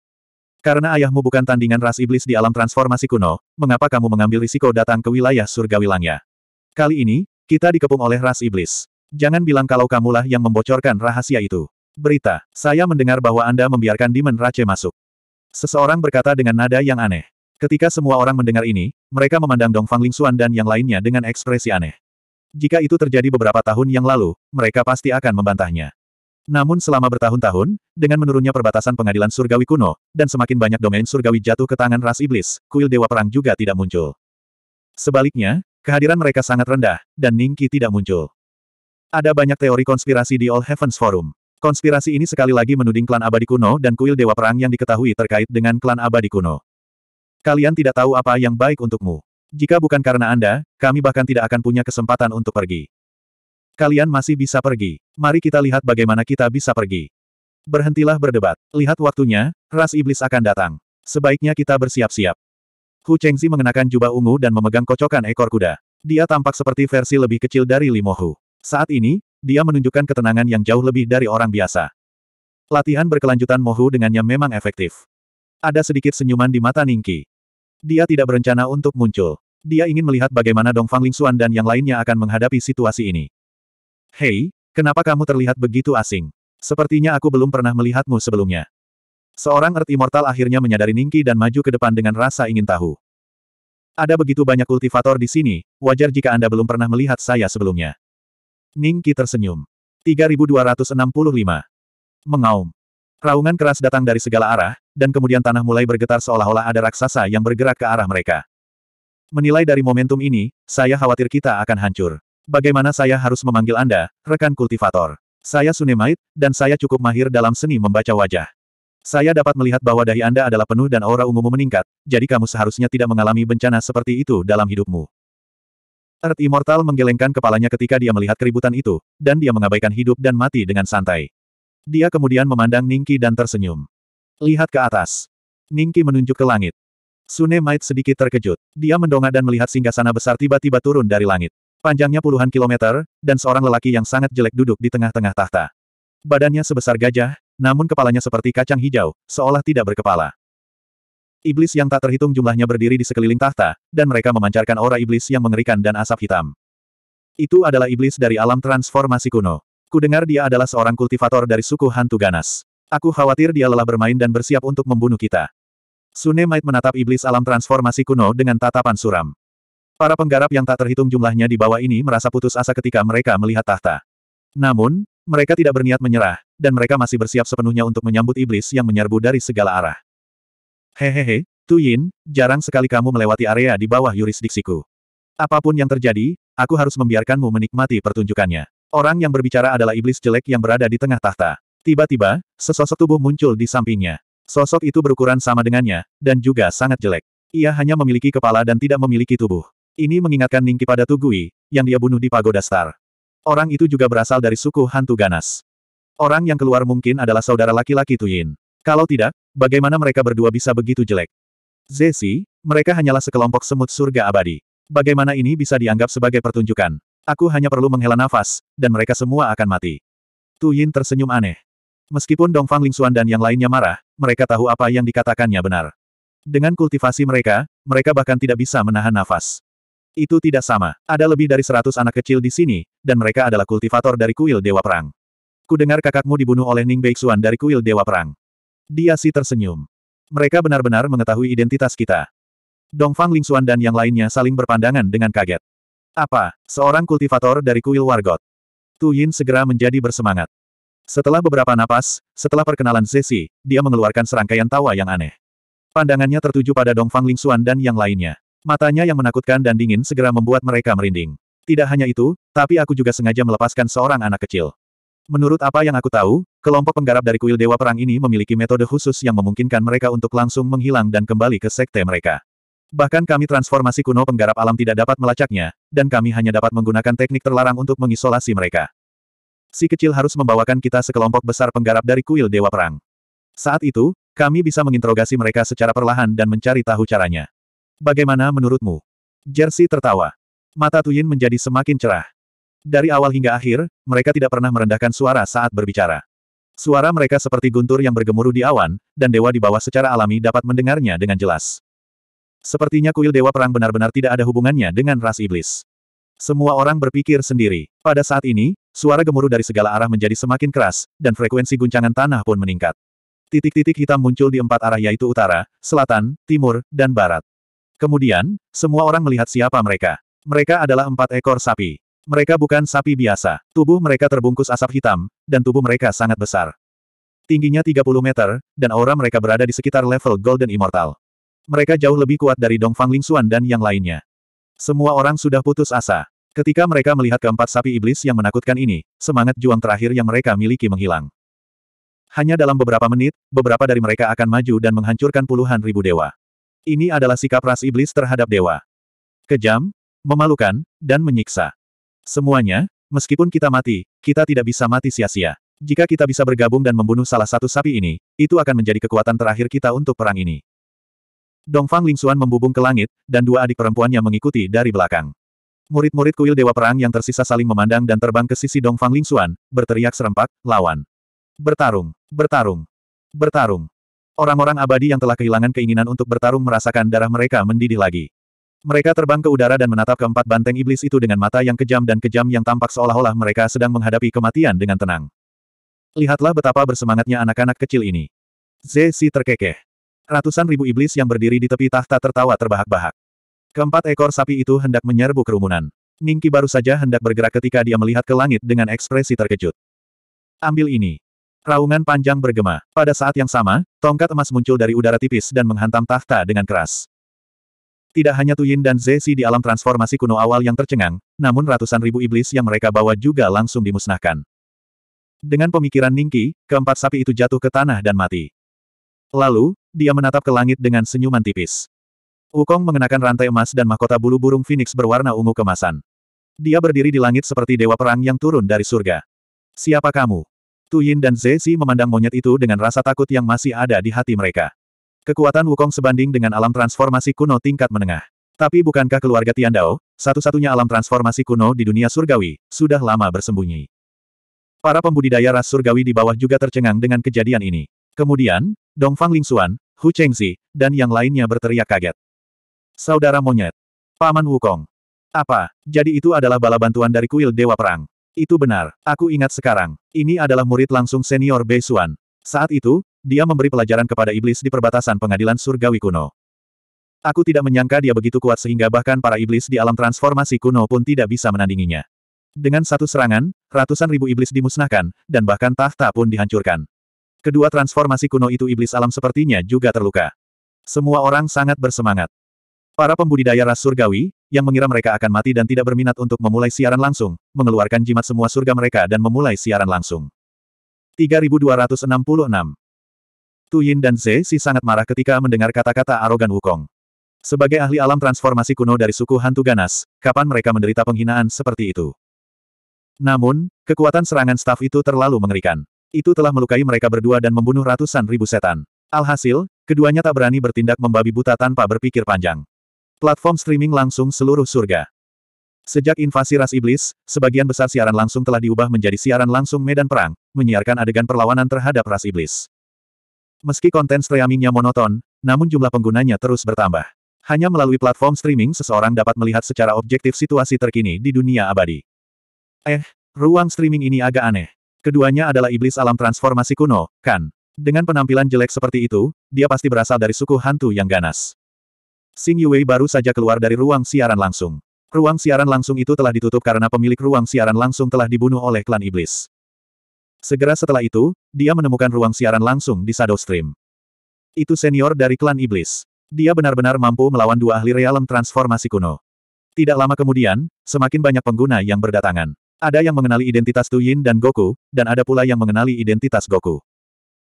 Karena ayahmu bukan tandingan ras iblis di alam transformasi kuno, mengapa kamu mengambil risiko datang ke wilayah surgawi langnya? Kali ini, kita dikepung oleh ras iblis. Jangan bilang kalau kamulah yang membocorkan rahasia itu. Berita, saya mendengar bahwa Anda membiarkan Demon Rache masuk. Seseorang berkata dengan nada yang aneh. Ketika semua orang mendengar ini, mereka memandang Dong Fang Lingsuan dan yang lainnya dengan ekspresi aneh. Jika itu terjadi beberapa tahun yang lalu, mereka pasti akan membantahnya. Namun selama bertahun-tahun, dengan menurunnya perbatasan pengadilan surgawi kuno, dan semakin banyak domain surgawi jatuh ke tangan ras iblis, kuil dewa perang juga tidak muncul. Sebaliknya, kehadiran mereka sangat rendah, dan Ningki tidak muncul. Ada banyak teori konspirasi di All Heavens Forum. Konspirasi ini sekali lagi menuding klan abadi kuno dan kuil dewa perang yang diketahui terkait dengan klan abadi kuno. Kalian tidak tahu apa yang baik untukmu. Jika bukan karena Anda, kami bahkan tidak akan punya kesempatan untuk pergi. Kalian masih bisa pergi. Mari kita lihat bagaimana kita bisa pergi. Berhentilah berdebat. Lihat waktunya, ras iblis akan datang. Sebaiknya kita bersiap-siap. Hu Chengzi mengenakan jubah ungu dan memegang kocokan ekor kuda. Dia tampak seperti versi lebih kecil dari Limohu. Saat ini, dia menunjukkan ketenangan yang jauh lebih dari orang biasa. Latihan berkelanjutan Mohu dengannya memang efektif. Ada sedikit senyuman di mata Ningki. Dia tidak berencana untuk muncul. Dia ingin melihat bagaimana Dong Fang Xuan dan yang lainnya akan menghadapi situasi ini. Hei, kenapa kamu terlihat begitu asing? Sepertinya aku belum pernah melihatmu sebelumnya. Seorang Earth Immortal akhirnya menyadari Ningki dan maju ke depan dengan rasa ingin tahu. Ada begitu banyak kultivator di sini, wajar jika Anda belum pernah melihat saya sebelumnya. Ningki tersenyum. 3265. Mengaum. Raungan keras datang dari segala arah, dan kemudian tanah mulai bergetar seolah-olah ada raksasa yang bergerak ke arah mereka. Menilai dari momentum ini, saya khawatir kita akan hancur. Bagaimana saya harus memanggil Anda, rekan kultivator? Saya Sunemait, dan saya cukup mahir dalam seni membaca wajah. Saya dapat melihat bahwa dahi Anda adalah penuh dan aura ungumu meningkat, jadi kamu seharusnya tidak mengalami bencana seperti itu dalam hidupmu. Earth Immortal menggelengkan kepalanya ketika dia melihat keributan itu, dan dia mengabaikan hidup dan mati dengan santai. Dia kemudian memandang Ningki dan tersenyum. Lihat ke atas. Ningki menunjuk ke langit. Sune Mait sedikit terkejut. Dia mendongak dan melihat singgasana besar tiba-tiba turun dari langit. Panjangnya puluhan kilometer, dan seorang lelaki yang sangat jelek duduk di tengah-tengah tahta. Badannya sebesar gajah, namun kepalanya seperti kacang hijau, seolah tidak berkepala. Iblis yang tak terhitung jumlahnya berdiri di sekeliling tahta, dan mereka memancarkan aura iblis yang mengerikan dan asap hitam. Itu adalah iblis dari alam transformasi kuno. Kudengar dia adalah seorang kultivator dari suku hantu ganas. Aku khawatir dia lelah bermain dan bersiap untuk membunuh kita. Sunemite menatap iblis alam transformasi kuno dengan tatapan suram. Para penggarap yang tak terhitung jumlahnya di bawah ini merasa putus asa ketika mereka melihat tahta. Namun, mereka tidak berniat menyerah, dan mereka masih bersiap sepenuhnya untuk menyambut iblis yang menyerbu dari segala arah. Hehehe, Tuyin, jarang sekali kamu melewati area di bawah yurisdiksiku. Apapun yang terjadi, aku harus membiarkanmu menikmati pertunjukannya. Orang yang berbicara adalah iblis jelek yang berada di tengah tahta. Tiba-tiba, sesosok tubuh muncul di sampingnya. Sosok itu berukuran sama dengannya, dan juga sangat jelek. Ia hanya memiliki kepala dan tidak memiliki tubuh. Ini mengingatkan Ningki pada Tugui, yang dia bunuh di Pagoda Star. Orang itu juga berasal dari suku hantu ganas. Orang yang keluar mungkin adalah saudara laki-laki Tuyin. Kalau tidak, bagaimana mereka berdua bisa begitu jelek? Zesi, mereka hanyalah sekelompok semut surga abadi. Bagaimana ini bisa dianggap sebagai pertunjukan? Aku hanya perlu menghela nafas, dan mereka semua akan mati. Tuyin tersenyum aneh. Meskipun Dongfang Lingxuan dan yang lainnya marah, mereka tahu apa yang dikatakannya benar. Dengan kultivasi mereka, mereka bahkan tidak bisa menahan nafas. Itu tidak sama. Ada lebih dari seratus anak kecil di sini, dan mereka adalah kultivator dari kuil Dewa Perang. Kudengar kakakmu dibunuh oleh Ning Beixuan dari kuil Dewa Perang. Dia si tersenyum. Mereka benar-benar mengetahui identitas kita. Dongfang Lingxuan dan yang lainnya saling berpandangan dengan kaget. Apa, seorang kultivator dari kuil Wargot? Tu Yin segera menjadi bersemangat. Setelah beberapa napas, setelah perkenalan Zesi, dia mengeluarkan serangkaian tawa yang aneh. Pandangannya tertuju pada Dongfang Lingsuan dan yang lainnya. Matanya yang menakutkan dan dingin segera membuat mereka merinding. Tidak hanya itu, tapi aku juga sengaja melepaskan seorang anak kecil. Menurut apa yang aku tahu, kelompok penggarap dari kuil Dewa Perang ini memiliki metode khusus yang memungkinkan mereka untuk langsung menghilang dan kembali ke sekte mereka. Bahkan kami transformasi kuno penggarap alam tidak dapat melacaknya, dan kami hanya dapat menggunakan teknik terlarang untuk mengisolasi mereka si kecil harus membawakan kita sekelompok besar penggarap dari kuil Dewa Perang. Saat itu, kami bisa menginterogasi mereka secara perlahan dan mencari tahu caranya. Bagaimana menurutmu? Jersey tertawa. Mata Tuyin menjadi semakin cerah. Dari awal hingga akhir, mereka tidak pernah merendahkan suara saat berbicara. Suara mereka seperti guntur yang bergemuruh di awan, dan dewa di bawah secara alami dapat mendengarnya dengan jelas. Sepertinya kuil Dewa Perang benar-benar tidak ada hubungannya dengan ras iblis. Semua orang berpikir sendiri. Pada saat ini, suara gemuruh dari segala arah menjadi semakin keras, dan frekuensi guncangan tanah pun meningkat. Titik-titik hitam muncul di empat arah yaitu utara, selatan, timur, dan barat. Kemudian, semua orang melihat siapa mereka. Mereka adalah empat ekor sapi. Mereka bukan sapi biasa. Tubuh mereka terbungkus asap hitam, dan tubuh mereka sangat besar. Tingginya 30 meter, dan aura mereka berada di sekitar level Golden Immortal. Mereka jauh lebih kuat dari Dongfang Lingxuan dan yang lainnya. Semua orang sudah putus asa. Ketika mereka melihat keempat sapi iblis yang menakutkan ini, semangat juang terakhir yang mereka miliki menghilang. Hanya dalam beberapa menit, beberapa dari mereka akan maju dan menghancurkan puluhan ribu dewa. Ini adalah sikap ras iblis terhadap dewa. Kejam, memalukan, dan menyiksa. Semuanya, meskipun kita mati, kita tidak bisa mati sia-sia. Jika kita bisa bergabung dan membunuh salah satu sapi ini, itu akan menjadi kekuatan terakhir kita untuk perang ini. Dongfang Lingsuan membubung ke langit, dan dua adik perempuannya mengikuti dari belakang. Murid-murid kuil Dewa Perang yang tersisa saling memandang dan terbang ke sisi Dongfang Lingxuan, berteriak serempak, lawan. Bertarung, bertarung, bertarung. Orang-orang abadi yang telah kehilangan keinginan untuk bertarung merasakan darah mereka mendidih lagi. Mereka terbang ke udara dan menatap keempat banteng iblis itu dengan mata yang kejam dan kejam yang tampak seolah-olah mereka sedang menghadapi kematian dengan tenang. Lihatlah betapa bersemangatnya anak-anak kecil ini. Zesi terkekeh. Ratusan ribu iblis yang berdiri di tepi tahta tertawa terbahak-bahak. Keempat ekor sapi itu hendak menyerbu kerumunan. Ningki baru saja hendak bergerak ketika dia melihat ke langit dengan ekspresi terkejut. Ambil ini. Raungan panjang bergema. Pada saat yang sama, tongkat emas muncul dari udara tipis dan menghantam tahta dengan keras. Tidak hanya Tuyin dan Zesi di alam transformasi kuno awal yang tercengang, namun ratusan ribu iblis yang mereka bawa juga langsung dimusnahkan. Dengan pemikiran Ningki, keempat sapi itu jatuh ke tanah dan mati. Lalu, dia menatap ke langit dengan senyuman tipis. Wukong mengenakan rantai emas dan mahkota bulu burung Phoenix berwarna ungu kemasan. Dia berdiri di langit seperti dewa perang yang turun dari surga. Siapa kamu? Tuyin dan Zexi memandang monyet itu dengan rasa takut yang masih ada di hati mereka. Kekuatan Wukong sebanding dengan alam transformasi kuno tingkat menengah. Tapi bukankah keluarga Tian Dao, satu-satunya alam transformasi kuno di dunia surgawi, sudah lama bersembunyi? Para pembudidaya ras surgawi di bawah juga tercengang dengan kejadian ini. Kemudian, Dongfang Lingxuan, Hu Chengzi, dan yang lainnya berteriak kaget. Saudara monyet. Paman Wukong. Apa, jadi itu adalah bala bantuan dari kuil Dewa Perang. Itu benar, aku ingat sekarang. Ini adalah murid langsung senior Bei Xuan. Saat itu, dia memberi pelajaran kepada iblis di perbatasan pengadilan surgawi kuno. Aku tidak menyangka dia begitu kuat sehingga bahkan para iblis di alam transformasi kuno pun tidak bisa menandinginya. Dengan satu serangan, ratusan ribu iblis dimusnahkan, dan bahkan tahta pun dihancurkan. Kedua transformasi kuno itu iblis alam sepertinya juga terluka. Semua orang sangat bersemangat. Para pembudidaya ras surgawi, yang mengira mereka akan mati dan tidak berminat untuk memulai siaran langsung, mengeluarkan jimat semua surga mereka dan memulai siaran langsung. 3266 Yin dan Ze Si sangat marah ketika mendengar kata-kata arogan Wukong. Sebagai ahli alam transformasi kuno dari suku hantu ganas, kapan mereka menderita penghinaan seperti itu? Namun, kekuatan serangan staf itu terlalu mengerikan. Itu telah melukai mereka berdua dan membunuh ratusan ribu setan. Alhasil, keduanya tak berani bertindak membabi buta tanpa berpikir panjang. Platform streaming langsung seluruh surga. Sejak invasi ras iblis, sebagian besar siaran langsung telah diubah menjadi siaran langsung medan perang, menyiarkan adegan perlawanan terhadap ras iblis. Meski konten streamingnya monoton, namun jumlah penggunanya terus bertambah. Hanya melalui platform streaming seseorang dapat melihat secara objektif situasi terkini di dunia abadi. Eh, ruang streaming ini agak aneh. Keduanya adalah iblis alam transformasi kuno, kan? Dengan penampilan jelek seperti itu, dia pasti berasal dari suku hantu yang ganas. Xing Yue baru saja keluar dari ruang siaran langsung. Ruang siaran langsung itu telah ditutup karena pemilik ruang siaran langsung telah dibunuh oleh klan iblis. Segera setelah itu, dia menemukan ruang siaran langsung di Shadow Stream. Itu senior dari klan iblis. Dia benar-benar mampu melawan dua ahli realem transformasi kuno. Tidak lama kemudian, semakin banyak pengguna yang berdatangan. Ada yang mengenali identitas Tuyin dan Goku, dan ada pula yang mengenali identitas Goku.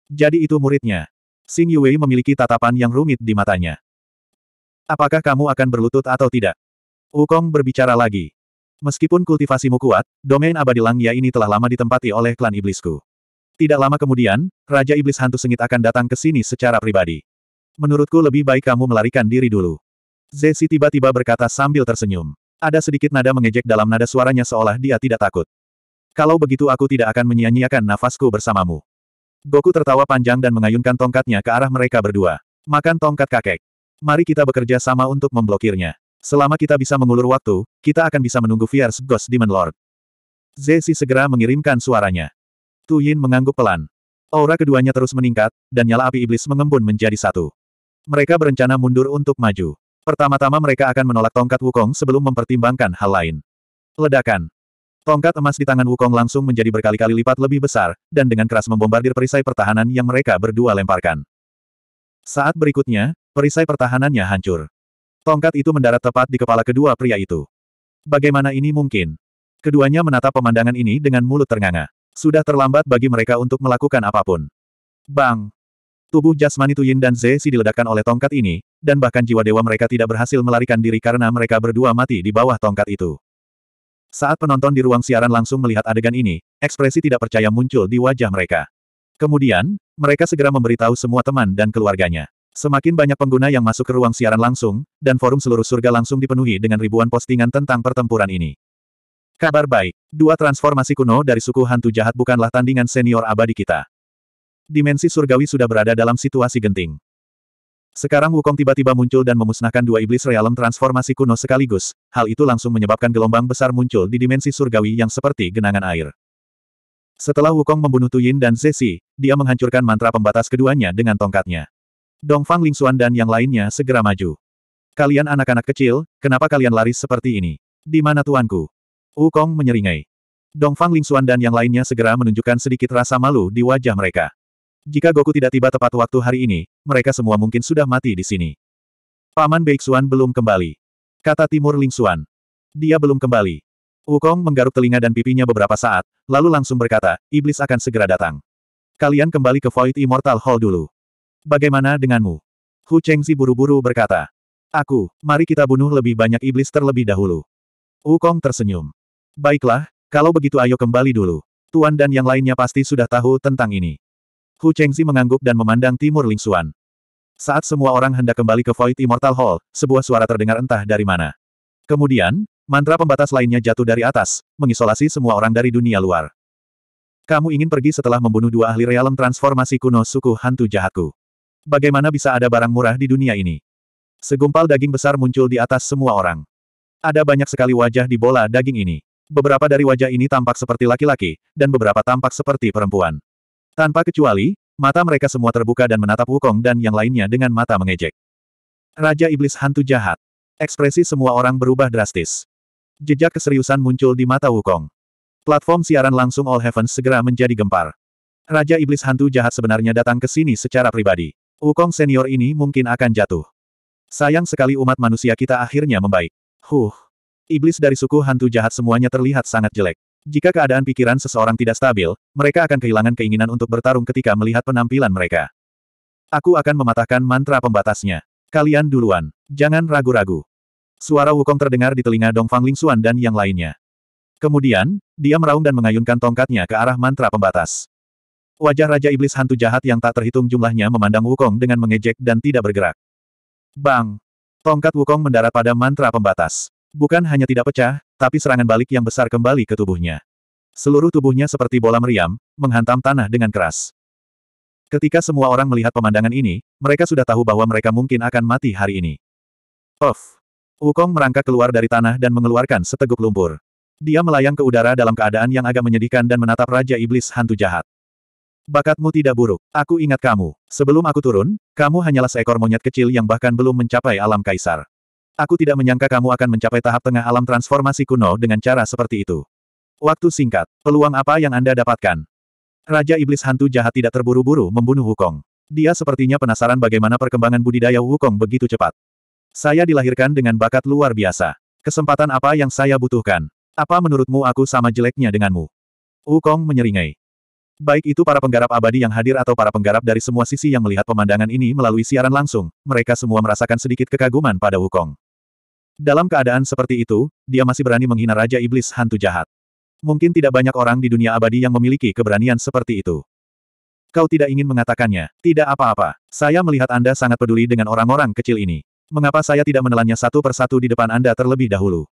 Jadi itu muridnya. Xing Yue memiliki tatapan yang rumit di matanya. Apakah kamu akan berlutut atau tidak? Wukong berbicara lagi. Meskipun kultivasimu kuat, domain abadi Langya ini telah lama ditempati oleh klan iblisku. Tidak lama kemudian, Raja Iblis Hantu Sengit akan datang ke sini secara pribadi. Menurutku lebih baik kamu melarikan diri dulu. Zesi tiba-tiba berkata sambil tersenyum. Ada sedikit nada mengejek dalam nada suaranya seolah dia tidak takut. Kalau begitu aku tidak akan menyia-nyiakan nafasku bersamamu. Goku tertawa panjang dan mengayunkan tongkatnya ke arah mereka berdua. Makan tongkat kakek. Mari kita bekerja sama untuk memblokirnya. Selama kita bisa mengulur waktu, kita akan bisa menunggu Fierce Ghost Demon Lord. Zesi segera mengirimkan suaranya. Tuyin mengangguk pelan. Aura keduanya terus meningkat, dan nyala api iblis mengembun menjadi satu. Mereka berencana mundur untuk maju. Pertama-tama mereka akan menolak tongkat Wukong sebelum mempertimbangkan hal lain. Ledakan. Tongkat emas di tangan Wukong langsung menjadi berkali-kali lipat lebih besar, dan dengan keras membombardir perisai pertahanan yang mereka berdua lemparkan. Saat berikutnya, perisai pertahanannya hancur. Tongkat itu mendarat tepat di kepala kedua pria itu. Bagaimana ini mungkin? Keduanya menatap pemandangan ini dengan mulut ternganga. Sudah terlambat bagi mereka untuk melakukan apapun. Bang! Tubuh jasmani Tuyin dan Zesi diledakkan oleh tongkat ini, dan bahkan jiwa dewa mereka tidak berhasil melarikan diri karena mereka berdua mati di bawah tongkat itu. Saat penonton di ruang siaran langsung melihat adegan ini, ekspresi tidak percaya muncul di wajah mereka. Kemudian, mereka segera memberitahu semua teman dan keluarganya. Semakin banyak pengguna yang masuk ke ruang siaran langsung, dan forum seluruh surga langsung dipenuhi dengan ribuan postingan tentang pertempuran ini. Kabar baik, dua transformasi kuno dari suku hantu jahat bukanlah tandingan senior abadi kita. Dimensi surgawi sudah berada dalam situasi genting. Sekarang Wukong tiba-tiba muncul dan memusnahkan dua iblis realem transformasi kuno sekaligus, hal itu langsung menyebabkan gelombang besar muncul di dimensi surgawi yang seperti genangan air. Setelah Wukong membunuh Tuyin dan Zesi, dia menghancurkan mantra pembatas keduanya dengan tongkatnya. Dongfang Lingxuan dan yang lainnya segera maju. Kalian anak-anak kecil, kenapa kalian lari seperti ini? Di mana tuanku? Wukong menyeringai. Dongfang Lingxuan dan yang lainnya segera menunjukkan sedikit rasa malu di wajah mereka. Jika Goku tidak tiba tepat waktu hari ini, mereka semua mungkin sudah mati di sini. Paman Beixuan belum kembali. Kata Timur Lingxuan. Dia belum kembali. Wukong menggaruk telinga dan pipinya beberapa saat, lalu langsung berkata, iblis akan segera datang. Kalian kembali ke Void Immortal Hall dulu. Bagaimana denganmu? Hu Chengzi buru-buru berkata. Aku, mari kita bunuh lebih banyak iblis terlebih dahulu. Wukong tersenyum. Baiklah, kalau begitu ayo kembali dulu. Tuan dan yang lainnya pasti sudah tahu tentang ini. Hu Chengzi mengangguk dan memandang Timur Lingsuan. Saat semua orang hendak kembali ke Void Immortal Hall, sebuah suara terdengar entah dari mana. Kemudian, Mantra pembatas lainnya jatuh dari atas, mengisolasi semua orang dari dunia luar. Kamu ingin pergi setelah membunuh dua ahli realem transformasi kuno suku hantu jahatku. Bagaimana bisa ada barang murah di dunia ini? Segumpal daging besar muncul di atas semua orang. Ada banyak sekali wajah di bola daging ini. Beberapa dari wajah ini tampak seperti laki-laki, dan beberapa tampak seperti perempuan. Tanpa kecuali, mata mereka semua terbuka dan menatap Wukong dan yang lainnya dengan mata mengejek. Raja Iblis Hantu Jahat. Ekspresi semua orang berubah drastis. Jejak keseriusan muncul di mata Wukong. Platform siaran langsung All Heavens segera menjadi gempar. Raja Iblis Hantu Jahat sebenarnya datang ke sini secara pribadi. Wukong senior ini mungkin akan jatuh. Sayang sekali umat manusia kita akhirnya membaik. Huh. Iblis dari suku hantu jahat semuanya terlihat sangat jelek. Jika keadaan pikiran seseorang tidak stabil, mereka akan kehilangan keinginan untuk bertarung ketika melihat penampilan mereka. Aku akan mematahkan mantra pembatasnya. Kalian duluan. Jangan ragu-ragu. Suara Wukong terdengar di telinga Dong Fang Lingxuan dan yang lainnya. Kemudian, dia meraung dan mengayunkan tongkatnya ke arah mantra pembatas. Wajah Raja Iblis Hantu Jahat yang tak terhitung jumlahnya memandang Wukong dengan mengejek dan tidak bergerak. Bang! Tongkat Wukong mendarat pada mantra pembatas. Bukan hanya tidak pecah, tapi serangan balik yang besar kembali ke tubuhnya. Seluruh tubuhnya seperti bola meriam, menghantam tanah dengan keras. Ketika semua orang melihat pemandangan ini, mereka sudah tahu bahwa mereka mungkin akan mati hari ini. Off. Wukong merangkak keluar dari tanah dan mengeluarkan seteguk lumpur. Dia melayang ke udara dalam keadaan yang agak menyedihkan dan menatap Raja Iblis Hantu Jahat. Bakatmu tidak buruk, aku ingat kamu. Sebelum aku turun, kamu hanyalah seekor monyet kecil yang bahkan belum mencapai alam kaisar. Aku tidak menyangka kamu akan mencapai tahap tengah alam transformasi kuno dengan cara seperti itu. Waktu singkat, peluang apa yang Anda dapatkan? Raja Iblis Hantu Jahat tidak terburu-buru membunuh Wukong. Dia sepertinya penasaran bagaimana perkembangan budidaya Wukong begitu cepat. Saya dilahirkan dengan bakat luar biasa. Kesempatan apa yang saya butuhkan? Apa menurutmu aku sama jeleknya denganmu? Wukong menyeringai. Baik itu para penggarap abadi yang hadir atau para penggarap dari semua sisi yang melihat pemandangan ini melalui siaran langsung, mereka semua merasakan sedikit kekaguman pada Wukong. Dalam keadaan seperti itu, dia masih berani menghina Raja Iblis Hantu Jahat. Mungkin tidak banyak orang di dunia abadi yang memiliki keberanian seperti itu. Kau tidak ingin mengatakannya, tidak apa-apa, saya melihat Anda sangat peduli dengan orang-orang kecil ini. Mengapa saya tidak menelannya satu persatu di depan Anda terlebih dahulu?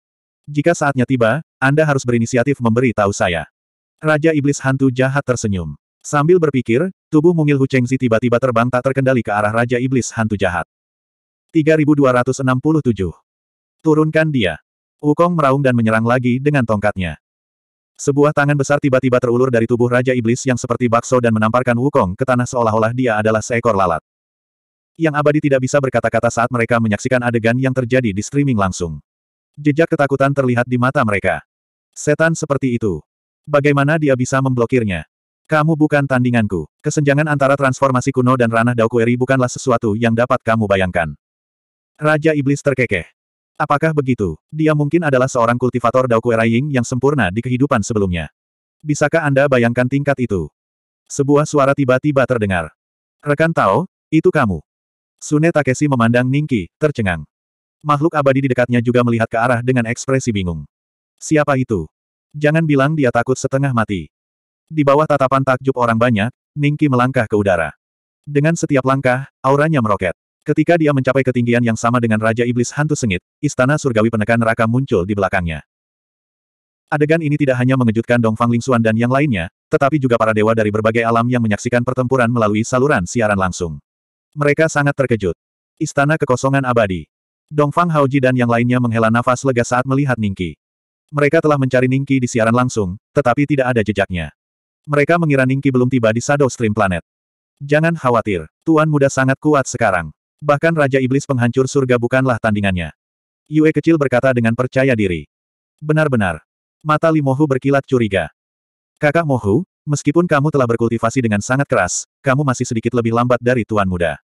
Jika saatnya tiba, Anda harus berinisiatif memberi tahu saya. Raja Iblis Hantu Jahat tersenyum. Sambil berpikir, tubuh mungil Hu Chengzi tiba-tiba terbang tak terkendali ke arah Raja Iblis Hantu Jahat. 3267. Turunkan dia. Wukong meraung dan menyerang lagi dengan tongkatnya. Sebuah tangan besar tiba-tiba terulur dari tubuh Raja Iblis yang seperti bakso dan menamparkan Wukong ke tanah seolah-olah dia adalah seekor lalat yang abadi tidak bisa berkata-kata saat mereka menyaksikan adegan yang terjadi di streaming langsung. Jejak ketakutan terlihat di mata mereka. Setan seperti itu. Bagaimana dia bisa memblokirnya? Kamu bukan tandinganku. Kesenjangan antara transformasi kuno dan ranah Daokueri bukanlah sesuatu yang dapat kamu bayangkan. Raja Iblis terkekeh. Apakah begitu? Dia mungkin adalah seorang kultivator Daokueraying Ying yang sempurna di kehidupan sebelumnya. Bisakah Anda bayangkan tingkat itu? Sebuah suara tiba-tiba terdengar. Rekan Tao, itu kamu. Sune Takeshi memandang Ningki, tercengang. Makhluk abadi di dekatnya juga melihat ke arah dengan ekspresi bingung. Siapa itu? Jangan bilang dia takut setengah mati. Di bawah tatapan takjub orang banyak, Ningki melangkah ke udara. Dengan setiap langkah, auranya meroket. Ketika dia mencapai ketinggian yang sama dengan Raja Iblis Hantu Sengit, Istana Surgawi Penekan Raka muncul di belakangnya. Adegan ini tidak hanya mengejutkan Dong Fang Lingsuan dan yang lainnya, tetapi juga para dewa dari berbagai alam yang menyaksikan pertempuran melalui saluran siaran langsung. Mereka sangat terkejut. Istana kekosongan abadi. Dongfang Haoji dan yang lainnya menghela nafas lega saat melihat Ningki. Mereka telah mencari Ningki di siaran langsung, tetapi tidak ada jejaknya. Mereka mengira Ningki belum tiba di Shadow Stream Planet. Jangan khawatir, Tuan Muda sangat kuat sekarang. Bahkan Raja Iblis penghancur surga bukanlah tandingannya. Yue kecil berkata dengan percaya diri. Benar-benar. Mata Limohu berkilat curiga. Kakak Mohu, meskipun kamu telah berkultivasi dengan sangat keras, kamu masih sedikit lebih lambat dari Tuan Muda.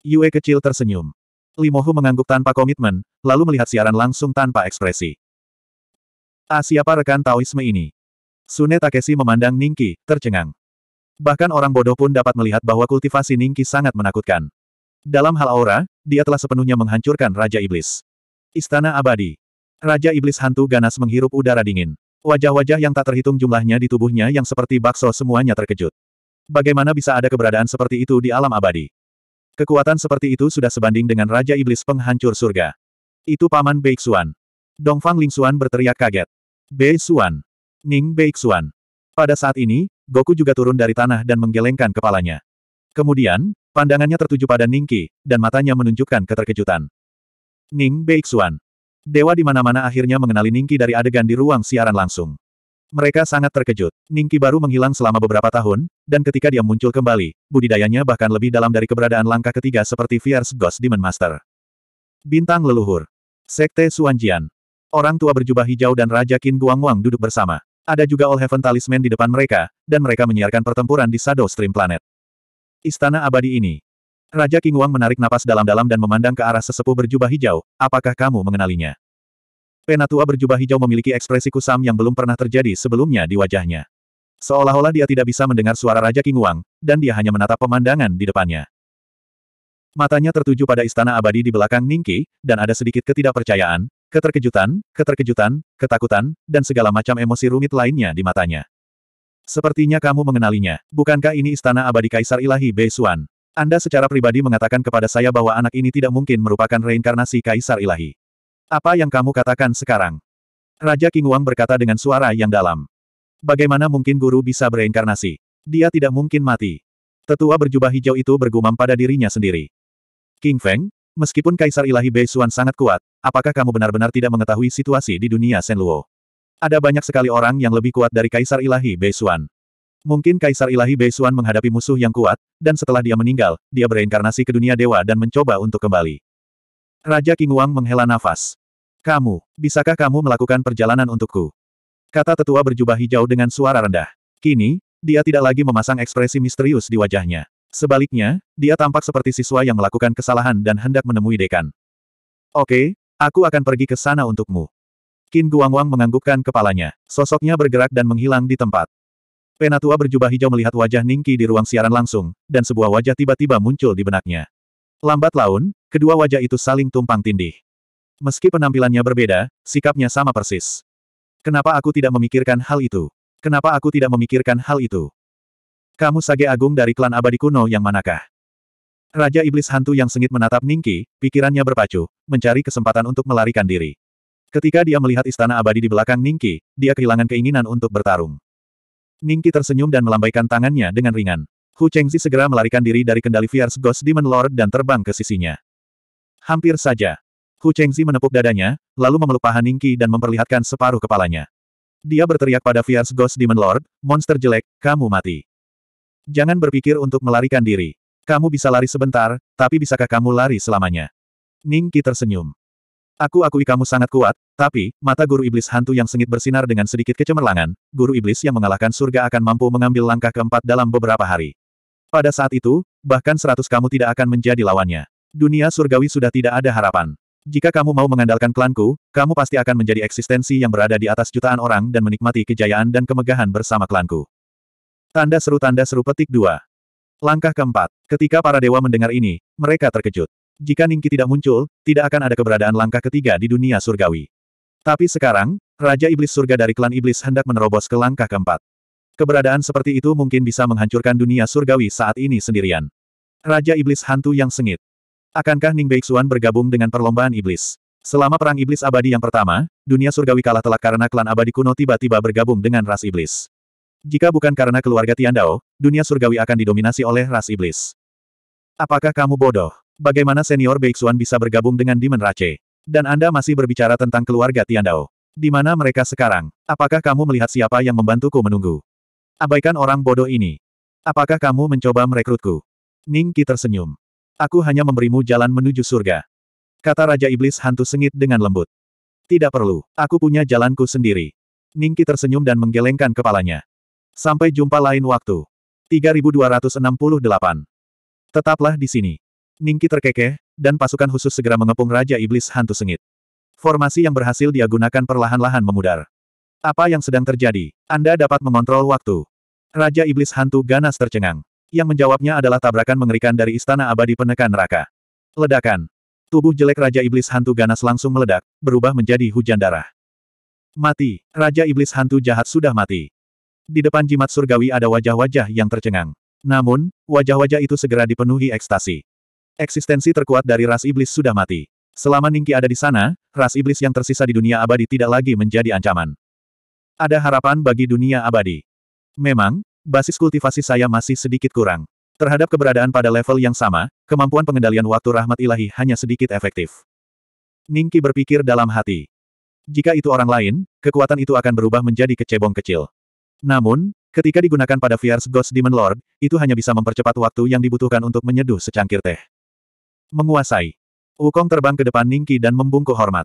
Yue kecil tersenyum. Limohu mengangguk tanpa komitmen, lalu melihat siaran langsung tanpa ekspresi. Ah siapa rekan Taoisme ini? Sune Takeshi memandang Ningki, tercengang. Bahkan orang bodoh pun dapat melihat bahwa kultivasi Ningki sangat menakutkan. Dalam hal aura, dia telah sepenuhnya menghancurkan Raja Iblis. Istana Abadi. Raja Iblis Hantu ganas menghirup udara dingin. Wajah-wajah yang tak terhitung jumlahnya di tubuhnya yang seperti bakso semuanya terkejut. Bagaimana bisa ada keberadaan seperti itu di alam abadi? Kekuatan seperti itu sudah sebanding dengan Raja Iblis Penghancur Surga. Itu Paman Beixuan. Dongfang Lingxuan berteriak kaget. Beixuan. Ning Beixuan. Pada saat ini, Goku juga turun dari tanah dan menggelengkan kepalanya. Kemudian, pandangannya tertuju pada Ningki, dan matanya menunjukkan keterkejutan. Ning Beixuan. Dewa di mana-mana akhirnya mengenali Ningki dari adegan di ruang siaran langsung. Mereka sangat terkejut. Ningki baru menghilang selama beberapa tahun, dan ketika dia muncul kembali, budidayanya bahkan lebih dalam dari keberadaan langkah ketiga seperti Fierce Ghost Demon Master. Bintang Leluhur Sekte Suanjian Orang tua berjubah hijau dan Raja Qin Guangwang duduk bersama. Ada juga All Heaven Talisman di depan mereka, dan mereka menyiarkan pertempuran di Shadow Stream Planet. Istana abadi ini. Raja King Wang menarik napas dalam-dalam dan memandang ke arah sesepuh berjubah hijau, apakah kamu mengenalinya? Penatua berjubah hijau memiliki ekspresi kusam yang belum pernah terjadi sebelumnya di wajahnya. Seolah-olah dia tidak bisa mendengar suara Raja Kinguang, dan dia hanya menatap pemandangan di depannya. Matanya tertuju pada istana abadi di belakang Ningki, dan ada sedikit ketidakpercayaan, keterkejutan, keterkejutan, ketakutan, dan segala macam emosi rumit lainnya di matanya. Sepertinya kamu mengenalinya. Bukankah ini istana abadi Kaisar Ilahi Beisuan? Anda secara pribadi mengatakan kepada saya bahwa anak ini tidak mungkin merupakan reinkarnasi Kaisar Ilahi. Apa yang kamu katakan sekarang? Raja King Wang berkata dengan suara yang dalam. Bagaimana mungkin guru bisa bereinkarnasi? Dia tidak mungkin mati. Tetua berjubah hijau itu bergumam pada dirinya sendiri. King Feng, meskipun Kaisar Ilahi Bei Xuan sangat kuat, apakah kamu benar-benar tidak mengetahui situasi di dunia Senluo? Ada banyak sekali orang yang lebih kuat dari Kaisar Ilahi Bei Xuan. Mungkin Kaisar Ilahi Bei Xuan menghadapi musuh yang kuat, dan setelah dia meninggal, dia bereinkarnasi ke dunia dewa dan mencoba untuk kembali. Raja King Wang menghela nafas. Kamu, bisakah kamu melakukan perjalanan untukku? Kata tetua berjubah hijau dengan suara rendah. Kini, dia tidak lagi memasang ekspresi misterius di wajahnya. Sebaliknya, dia tampak seperti siswa yang melakukan kesalahan dan hendak menemui dekan. Oke, aku akan pergi ke sana untukmu. Qin Guangwang menganggukkan kepalanya. Sosoknya bergerak dan menghilang di tempat. Penatua berjubah hijau melihat wajah Ningki di ruang siaran langsung, dan sebuah wajah tiba-tiba muncul di benaknya. Lambat laun, kedua wajah itu saling tumpang tindih. Meski penampilannya berbeda, sikapnya sama persis. Kenapa aku tidak memikirkan hal itu? Kenapa aku tidak memikirkan hal itu? Kamu sage agung dari klan abadi kuno yang manakah? Raja Iblis Hantu yang sengit menatap Ningki, pikirannya berpacu, mencari kesempatan untuk melarikan diri. Ketika dia melihat istana abadi di belakang Ningki, dia kehilangan keinginan untuk bertarung. Ningki tersenyum dan melambaikan tangannya dengan ringan. Hu Chengzi segera melarikan diri dari kendali Fierce Ghost Demon Lord dan terbang ke sisinya. Hampir saja, Hu Chengzi menepuk dadanya, lalu memeluk paha Ningqi dan memperlihatkan separuh kepalanya. Dia berteriak pada Fierce Ghost Demon Lord, monster jelek, kamu mati. Jangan berpikir untuk melarikan diri. Kamu bisa lari sebentar, tapi bisakah kamu lari selamanya? Ningqi tersenyum. Aku akui kamu sangat kuat, tapi, mata guru iblis hantu yang sengit bersinar dengan sedikit kecemerlangan, guru iblis yang mengalahkan surga akan mampu mengambil langkah keempat dalam beberapa hari. Pada saat itu, bahkan seratus kamu tidak akan menjadi lawannya. Dunia surgawi sudah tidak ada harapan. Jika kamu mau mengandalkan klanku, kamu pasti akan menjadi eksistensi yang berada di atas jutaan orang dan menikmati kejayaan dan kemegahan bersama klanku. Tanda seru tanda seru petik dua. Langkah keempat. Ketika para dewa mendengar ini, mereka terkejut. Jika Ningki tidak muncul, tidak akan ada keberadaan langkah ketiga di dunia surgawi. Tapi sekarang, Raja Iblis Surga dari klan Iblis hendak menerobos ke langkah keempat. Keberadaan seperti itu mungkin bisa menghancurkan dunia surgawi saat ini sendirian. Raja Iblis Hantu yang sengit. Akankah Ning Beixuan bergabung dengan perlombaan iblis? Selama perang iblis abadi yang pertama, dunia surgawi kalah telak karena klan abadi kuno tiba-tiba bergabung dengan ras iblis. Jika bukan karena keluarga Tian Dao, dunia surgawi akan didominasi oleh ras iblis. Apakah kamu bodoh? Bagaimana senior Beixuan bisa bergabung dengan Demon Rache? Dan Anda masih berbicara tentang keluarga Tian Dao? Di mana mereka sekarang? Apakah kamu melihat siapa yang membantuku menunggu? Abaikan orang bodoh ini. Apakah kamu mencoba merekrutku? Ning Qi tersenyum. Aku hanya memberimu jalan menuju surga. Kata Raja Iblis Hantu Sengit dengan lembut. Tidak perlu, aku punya jalanku sendiri. Ningki tersenyum dan menggelengkan kepalanya. Sampai jumpa lain waktu. 3268. Tetaplah di sini. Ningki terkekeh, dan pasukan khusus segera mengepung Raja Iblis Hantu Sengit. Formasi yang berhasil dia gunakan perlahan-lahan memudar. Apa yang sedang terjadi? Anda dapat mengontrol waktu. Raja Iblis Hantu ganas tercengang. Yang menjawabnya adalah tabrakan mengerikan dari istana abadi penekan neraka. Ledakan. Tubuh jelek Raja Iblis Hantu Ganas langsung meledak, berubah menjadi hujan darah. Mati. Raja Iblis Hantu jahat sudah mati. Di depan jimat surgawi ada wajah-wajah yang tercengang. Namun, wajah-wajah itu segera dipenuhi ekstasi. Eksistensi terkuat dari ras iblis sudah mati. Selama Ningki ada di sana, ras iblis yang tersisa di dunia abadi tidak lagi menjadi ancaman. Ada harapan bagi dunia abadi. Memang, Basis kultivasi saya masih sedikit kurang. Terhadap keberadaan pada level yang sama, kemampuan pengendalian waktu rahmat ilahi hanya sedikit efektif. Ningki berpikir dalam hati. Jika itu orang lain, kekuatan itu akan berubah menjadi kecebong kecil. Namun, ketika digunakan pada Fierce Ghost Demon Lord, itu hanya bisa mempercepat waktu yang dibutuhkan untuk menyeduh secangkir teh. Menguasai. Wukong terbang ke depan Ningki dan membungkuk hormat.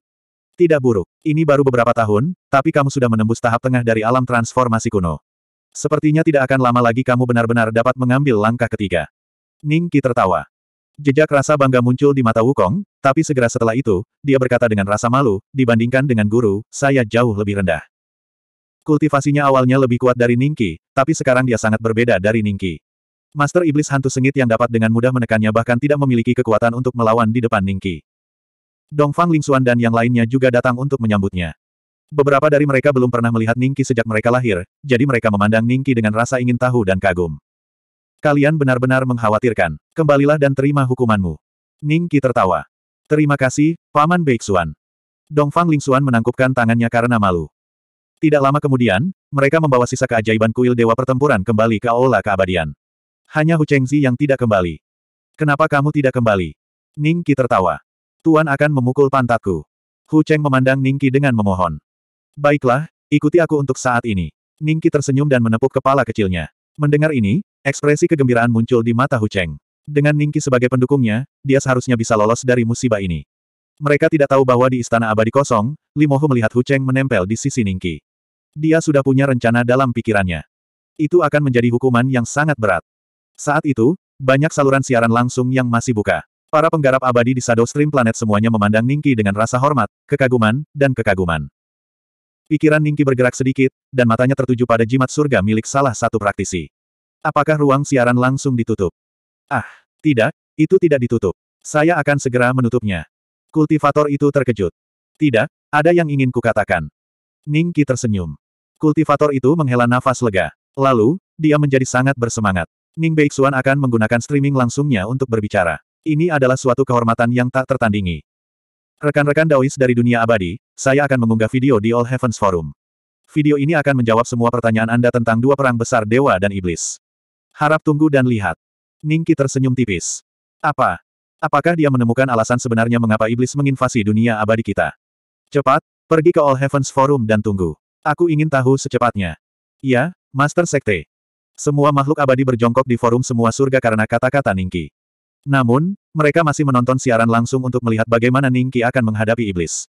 Tidak buruk. Ini baru beberapa tahun, tapi kamu sudah menembus tahap tengah dari alam transformasi kuno. Sepertinya tidak akan lama lagi kamu benar-benar dapat mengambil langkah ketiga. Ning Qi tertawa. Jejak rasa bangga muncul di mata Wukong, tapi segera setelah itu, dia berkata dengan rasa malu, dibandingkan dengan guru, saya jauh lebih rendah. Kultivasinya awalnya lebih kuat dari Ning Qi, tapi sekarang dia sangat berbeda dari Ning Qi. Master Iblis Hantu Sengit yang dapat dengan mudah menekannya bahkan tidak memiliki kekuatan untuk melawan di depan Ning Qi. Ningki. Dongfang Xuan dan yang lainnya juga datang untuk menyambutnya. Beberapa dari mereka belum pernah melihat Ningki sejak mereka lahir, jadi mereka memandang Ningki dengan rasa ingin tahu dan kagum. Kalian benar-benar mengkhawatirkan. Kembalilah dan terima hukumanmu. Ningki tertawa. Terima kasih, Paman Beixuan. Dongfang Lingxuan menangkupkan tangannya karena malu. Tidak lama kemudian, mereka membawa sisa keajaiban kuil Dewa Pertempuran kembali ke Aula Keabadian. Hanya Hu Chengzi yang tidak kembali. Kenapa kamu tidak kembali? Ningki tertawa. Tuan akan memukul pantatku. Hu Cheng memandang Ningki dengan memohon. Baiklah, ikuti aku untuk saat ini. Ningki tersenyum dan menepuk kepala kecilnya. Mendengar ini, ekspresi kegembiraan muncul di mata Hu Cheng. Dengan Ningki sebagai pendukungnya, dia seharusnya bisa lolos dari musibah ini. Mereka tidak tahu bahwa di istana abadi kosong, Limohu melihat Hu Cheng menempel di sisi Ningki. Dia sudah punya rencana dalam pikirannya. Itu akan menjadi hukuman yang sangat berat. Saat itu, banyak saluran siaran langsung yang masih buka. Para penggarap abadi di Shadow Stream Planet semuanya memandang Ningki dengan rasa hormat, kekaguman, dan kekaguman. Pikiran Ningki bergerak sedikit, dan matanya tertuju pada jimat surga milik salah satu praktisi. Apakah ruang siaran langsung ditutup? Ah, tidak, itu tidak ditutup. Saya akan segera menutupnya. Kultivator itu terkejut. Tidak, ada yang ingin kukatakan. Ningki tersenyum. Kultivator itu menghela nafas lega. Lalu, dia menjadi sangat bersemangat. Ning Beixuan akan menggunakan streaming langsungnya untuk berbicara. Ini adalah suatu kehormatan yang tak tertandingi. Rekan-rekan Daois dari dunia abadi, saya akan mengunggah video di All Heavens Forum. Video ini akan menjawab semua pertanyaan Anda tentang dua perang besar dewa dan iblis. Harap tunggu dan lihat. Ningki tersenyum tipis. Apa? Apakah dia menemukan alasan sebenarnya mengapa iblis menginvasi dunia abadi kita? Cepat, pergi ke All Heavens Forum dan tunggu. Aku ingin tahu secepatnya. Ya, Master Sekte. Semua makhluk abadi berjongkok di forum semua surga karena kata-kata Ningki. Namun, mereka masih menonton siaran langsung untuk melihat bagaimana Ningki akan menghadapi iblis.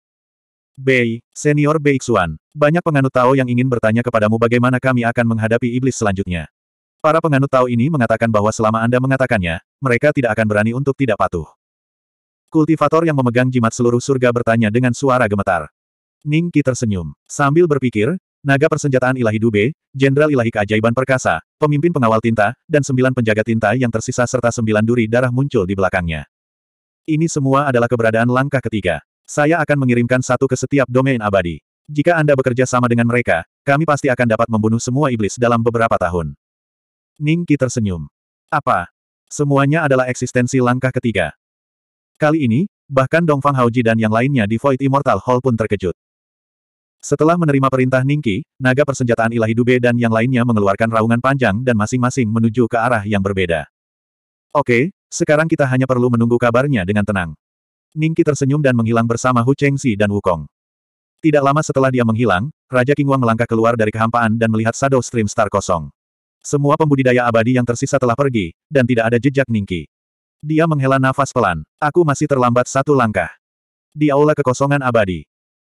Bei, senior Beixuan, banyak penganut Tao yang ingin bertanya kepadamu bagaimana kami akan menghadapi iblis selanjutnya. Para penganut Tao ini mengatakan bahwa selama Anda mengatakannya, mereka tidak akan berani untuk tidak patuh. Kultivator yang memegang jimat seluruh surga bertanya dengan suara gemetar. Ning Qi tersenyum. Sambil berpikir, naga persenjataan ilahi Dube, jenderal ilahi keajaiban perkasa, pemimpin pengawal tinta, dan sembilan penjaga tinta yang tersisa serta sembilan duri darah muncul di belakangnya. Ini semua adalah keberadaan langkah ketiga. Saya akan mengirimkan satu ke setiap domain abadi. Jika Anda bekerja sama dengan mereka, kami pasti akan dapat membunuh semua iblis dalam beberapa tahun. Ningki tersenyum. Apa? Semuanya adalah eksistensi langkah ketiga. Kali ini, bahkan Dongfang Haoji dan yang lainnya di Void Immortal Hall pun terkejut. Setelah menerima perintah Ningki, naga persenjataan ilahi Dube dan yang lainnya mengeluarkan raungan panjang dan masing-masing menuju ke arah yang berbeda. Oke, sekarang kita hanya perlu menunggu kabarnya dengan tenang. Ningqi tersenyum dan menghilang bersama Hu Chengxi dan Wukong. Tidak lama setelah dia menghilang, Raja Wang melangkah keluar dari kehampaan dan melihat Shadow Stream Star kosong. Semua pembudidaya abadi yang tersisa telah pergi, dan tidak ada jejak Ningqi. Dia menghela nafas pelan. Aku masih terlambat satu langkah. Di aula kekosongan abadi.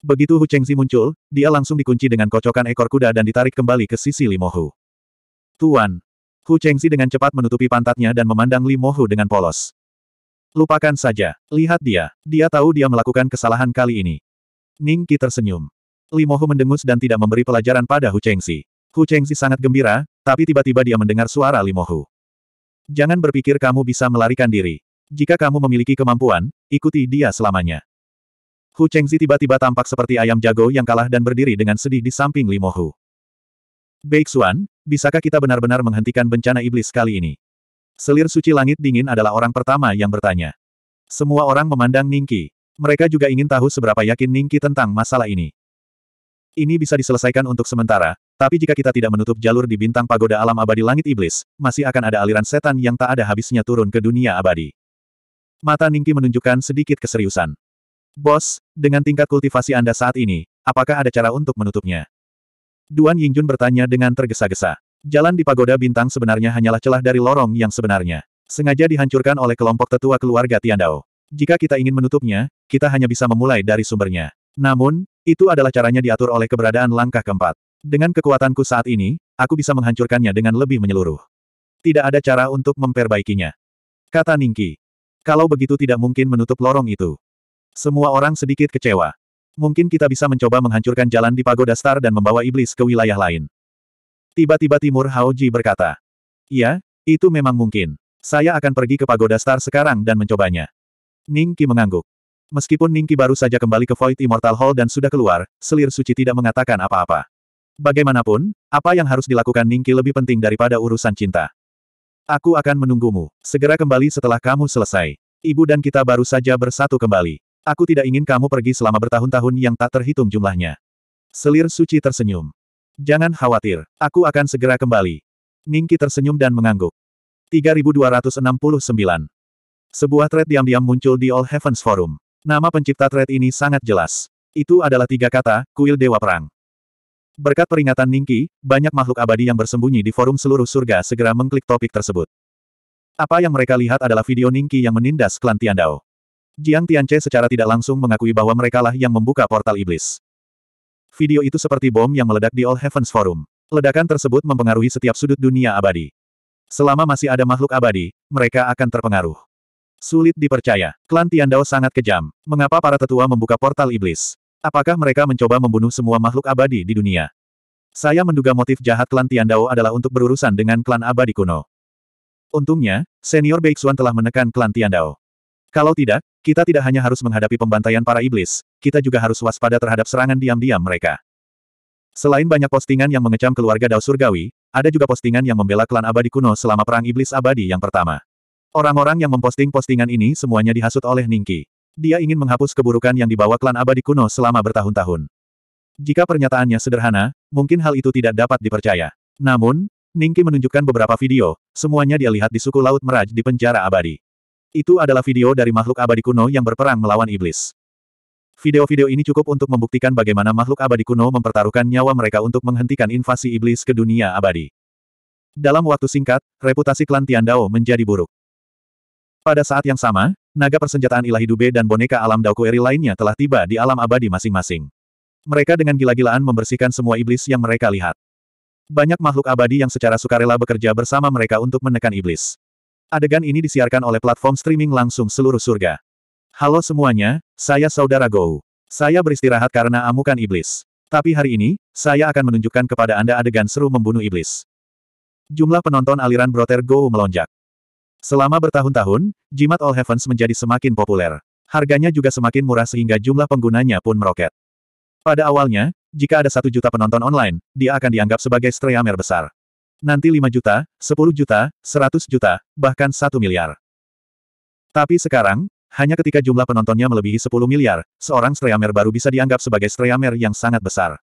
Begitu Hu Chengzi muncul, dia langsung dikunci dengan kocokan ekor kuda dan ditarik kembali ke sisi Limohu. Tuan. Hu Chengzi dengan cepat menutupi pantatnya dan memandang Limohu dengan polos. Lupakan saja. Lihat dia. Dia tahu dia melakukan kesalahan kali ini. Ning Qi tersenyum. Limohu mendengus dan tidak memberi pelajaran pada Hu Chengxi. Hu Chengxi sangat gembira, tapi tiba-tiba dia mendengar suara Limohu. Jangan berpikir kamu bisa melarikan diri. Jika kamu memiliki kemampuan, ikuti dia selamanya. Hu Chengzi tiba-tiba tampak seperti ayam jago yang kalah dan berdiri dengan sedih di samping Limohu. Baik Xuan, bisakah kita benar-benar menghentikan bencana iblis kali ini? Selir suci langit dingin adalah orang pertama yang bertanya. Semua orang memandang Ningki. Mereka juga ingin tahu seberapa yakin Ningki tentang masalah ini. Ini bisa diselesaikan untuk sementara, tapi jika kita tidak menutup jalur di bintang pagoda alam abadi langit iblis, masih akan ada aliran setan yang tak ada habisnya turun ke dunia abadi. Mata Ningki menunjukkan sedikit keseriusan. Bos, dengan tingkat kultivasi Anda saat ini, apakah ada cara untuk menutupnya? Duan Yingjun bertanya dengan tergesa-gesa. Jalan di pagoda bintang sebenarnya hanyalah celah dari lorong yang sebenarnya. Sengaja dihancurkan oleh kelompok tetua keluarga Tiandao. Jika kita ingin menutupnya, kita hanya bisa memulai dari sumbernya. Namun, itu adalah caranya diatur oleh keberadaan langkah keempat. Dengan kekuatanku saat ini, aku bisa menghancurkannya dengan lebih menyeluruh. Tidak ada cara untuk memperbaikinya. Kata Ningki. Kalau begitu tidak mungkin menutup lorong itu. Semua orang sedikit kecewa. Mungkin kita bisa mencoba menghancurkan jalan di pagoda star dan membawa iblis ke wilayah lain. Tiba-tiba Timur Haoji berkata. Ya, itu memang mungkin. Saya akan pergi ke Pagoda Star sekarang dan mencobanya. Ning mengangguk. Meskipun Ning baru saja kembali ke Void Immortal Hall dan sudah keluar, selir suci tidak mengatakan apa-apa. Bagaimanapun, apa yang harus dilakukan Ning lebih penting daripada urusan cinta. Aku akan menunggumu. Segera kembali setelah kamu selesai. Ibu dan kita baru saja bersatu kembali. Aku tidak ingin kamu pergi selama bertahun-tahun yang tak terhitung jumlahnya. Selir suci tersenyum. Jangan khawatir, aku akan segera kembali. Ningki tersenyum dan mengangguk. 3269. Sebuah thread diam-diam muncul di All Heavens Forum. Nama pencipta thread ini sangat jelas. Itu adalah tiga kata, kuil Dewa Perang. Berkat peringatan Ningki, banyak makhluk abadi yang bersembunyi di forum seluruh surga segera mengklik topik tersebut. Apa yang mereka lihat adalah video Ningki yang menindas klan Tiandao. Jiang Tianche secara tidak langsung mengakui bahwa merekalah yang membuka portal iblis. Video itu seperti bom yang meledak di All Heavens Forum. Ledakan tersebut mempengaruhi setiap sudut dunia abadi. Selama masih ada makhluk abadi, mereka akan terpengaruh. Sulit dipercaya. Klan Tiandao sangat kejam. Mengapa para tetua membuka portal iblis? Apakah mereka mencoba membunuh semua makhluk abadi di dunia? Saya menduga motif jahat klan Tiandao adalah untuk berurusan dengan klan abadi kuno. Untungnya, senior Xuan telah menekan klan Tiandao. Kalau tidak, kita tidak hanya harus menghadapi pembantaian para iblis, kita juga harus waspada terhadap serangan diam-diam mereka. Selain banyak postingan yang mengecam keluarga Dao Surgawi, ada juga postingan yang membela klan abadi kuno selama perang iblis abadi yang pertama. Orang-orang yang memposting postingan ini semuanya dihasut oleh Ningki. Dia ingin menghapus keburukan yang dibawa klan abadi kuno selama bertahun-tahun. Jika pernyataannya sederhana, mungkin hal itu tidak dapat dipercaya. Namun, Ningki menunjukkan beberapa video, semuanya dia lihat di suku Laut Meraj di penjara abadi. Itu adalah video dari makhluk abadi kuno yang berperang melawan iblis. Video-video ini cukup untuk membuktikan bagaimana makhluk abadi kuno mempertaruhkan nyawa mereka untuk menghentikan invasi iblis ke dunia abadi. Dalam waktu singkat, reputasi klan Tiandao menjadi buruk. Pada saat yang sama, naga persenjataan ilahi Dube dan boneka alam Daokueri lainnya telah tiba di alam abadi masing-masing. Mereka dengan gila-gilaan membersihkan semua iblis yang mereka lihat. Banyak makhluk abadi yang secara sukarela bekerja bersama mereka untuk menekan iblis. Adegan ini disiarkan oleh platform streaming langsung seluruh surga. Halo semuanya, saya Saudara Gou. Saya beristirahat karena amukan iblis. Tapi hari ini, saya akan menunjukkan kepada Anda adegan seru membunuh iblis. Jumlah penonton aliran Broter Gou melonjak. Selama bertahun-tahun, jimat All Heavens menjadi semakin populer. Harganya juga semakin murah sehingga jumlah penggunanya pun meroket. Pada awalnya, jika ada satu juta penonton online, dia akan dianggap sebagai streamer besar nanti 5 juta, 10 juta, 100 juta, bahkan 1 miliar. Tapi sekarang, hanya ketika jumlah penontonnya melebihi 10 miliar, seorang streamer baru bisa dianggap sebagai streamer yang sangat besar.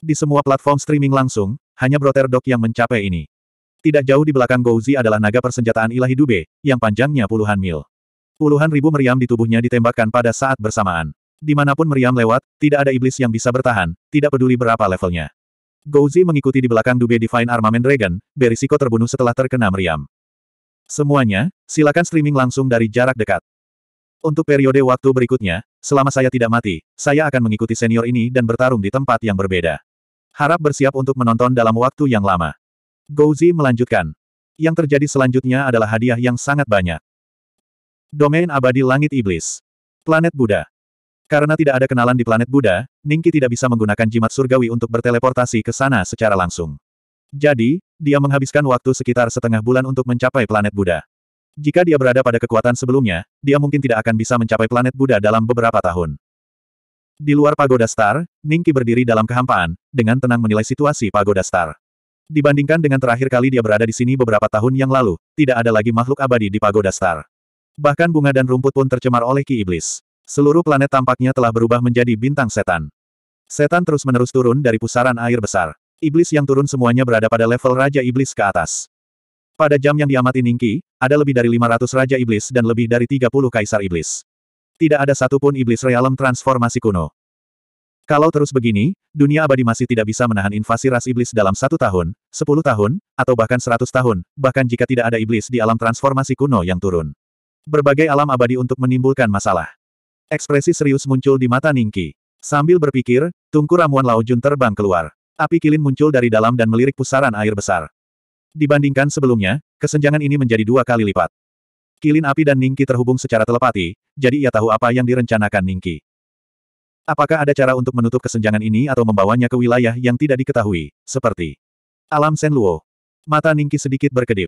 Di semua platform streaming langsung, hanya Broterdog yang mencapai ini. Tidak jauh di belakang Gouzi adalah naga persenjataan ilahi Dube, yang panjangnya puluhan mil. Puluhan ribu meriam di tubuhnya ditembakkan pada saat bersamaan. Dimanapun meriam lewat, tidak ada iblis yang bisa bertahan, tidak peduli berapa levelnya. Gouzi mengikuti di belakang Dube Divine Armament Dragon, berisiko terbunuh setelah terkena meriam. Semuanya, silakan streaming langsung dari jarak dekat. Untuk periode waktu berikutnya, selama saya tidak mati, saya akan mengikuti senior ini dan bertarung di tempat yang berbeda. Harap bersiap untuk menonton dalam waktu yang lama. Gouzi melanjutkan. Yang terjadi selanjutnya adalah hadiah yang sangat banyak. Domain Abadi Langit Iblis. Planet Buddha. Karena tidak ada kenalan di planet Buddha, Ningki tidak bisa menggunakan jimat surgawi untuk berteleportasi ke sana secara langsung. Jadi, dia menghabiskan waktu sekitar setengah bulan untuk mencapai planet Buddha. Jika dia berada pada kekuatan sebelumnya, dia mungkin tidak akan bisa mencapai planet Buddha dalam beberapa tahun. Di luar Pagoda Star, Ningki berdiri dalam kehampaan, dengan tenang menilai situasi Pagoda Star. Dibandingkan dengan terakhir kali dia berada di sini beberapa tahun yang lalu, tidak ada lagi makhluk abadi di Pagoda Star. Bahkan bunga dan rumput pun tercemar oleh Ki Iblis. Seluruh planet tampaknya telah berubah menjadi bintang setan. Setan terus-menerus turun dari pusaran air besar. Iblis yang turun semuanya berada pada level Raja Iblis ke atas. Pada jam yang diamati Ningki, ada lebih dari 500 Raja Iblis dan lebih dari 30 Kaisar Iblis. Tidak ada satupun Iblis Realem Transformasi kuno. Kalau terus begini, dunia abadi masih tidak bisa menahan invasi ras iblis dalam satu tahun, sepuluh tahun, atau bahkan seratus tahun, bahkan jika tidak ada iblis di alam transformasi kuno yang turun. Berbagai alam abadi untuk menimbulkan masalah. Ekspresi serius muncul di mata Ningki. Sambil berpikir, tungku ramuan Lao Jun terbang keluar. Api kilin muncul dari dalam dan melirik pusaran air besar. Dibandingkan sebelumnya, kesenjangan ini menjadi dua kali lipat. Kilin api dan Ningki terhubung secara telepati, jadi ia tahu apa yang direncanakan Ningki. Apakah ada cara untuk menutup kesenjangan ini atau membawanya ke wilayah yang tidak diketahui, seperti alam Sen Luo? Mata Ningki sedikit berkedip.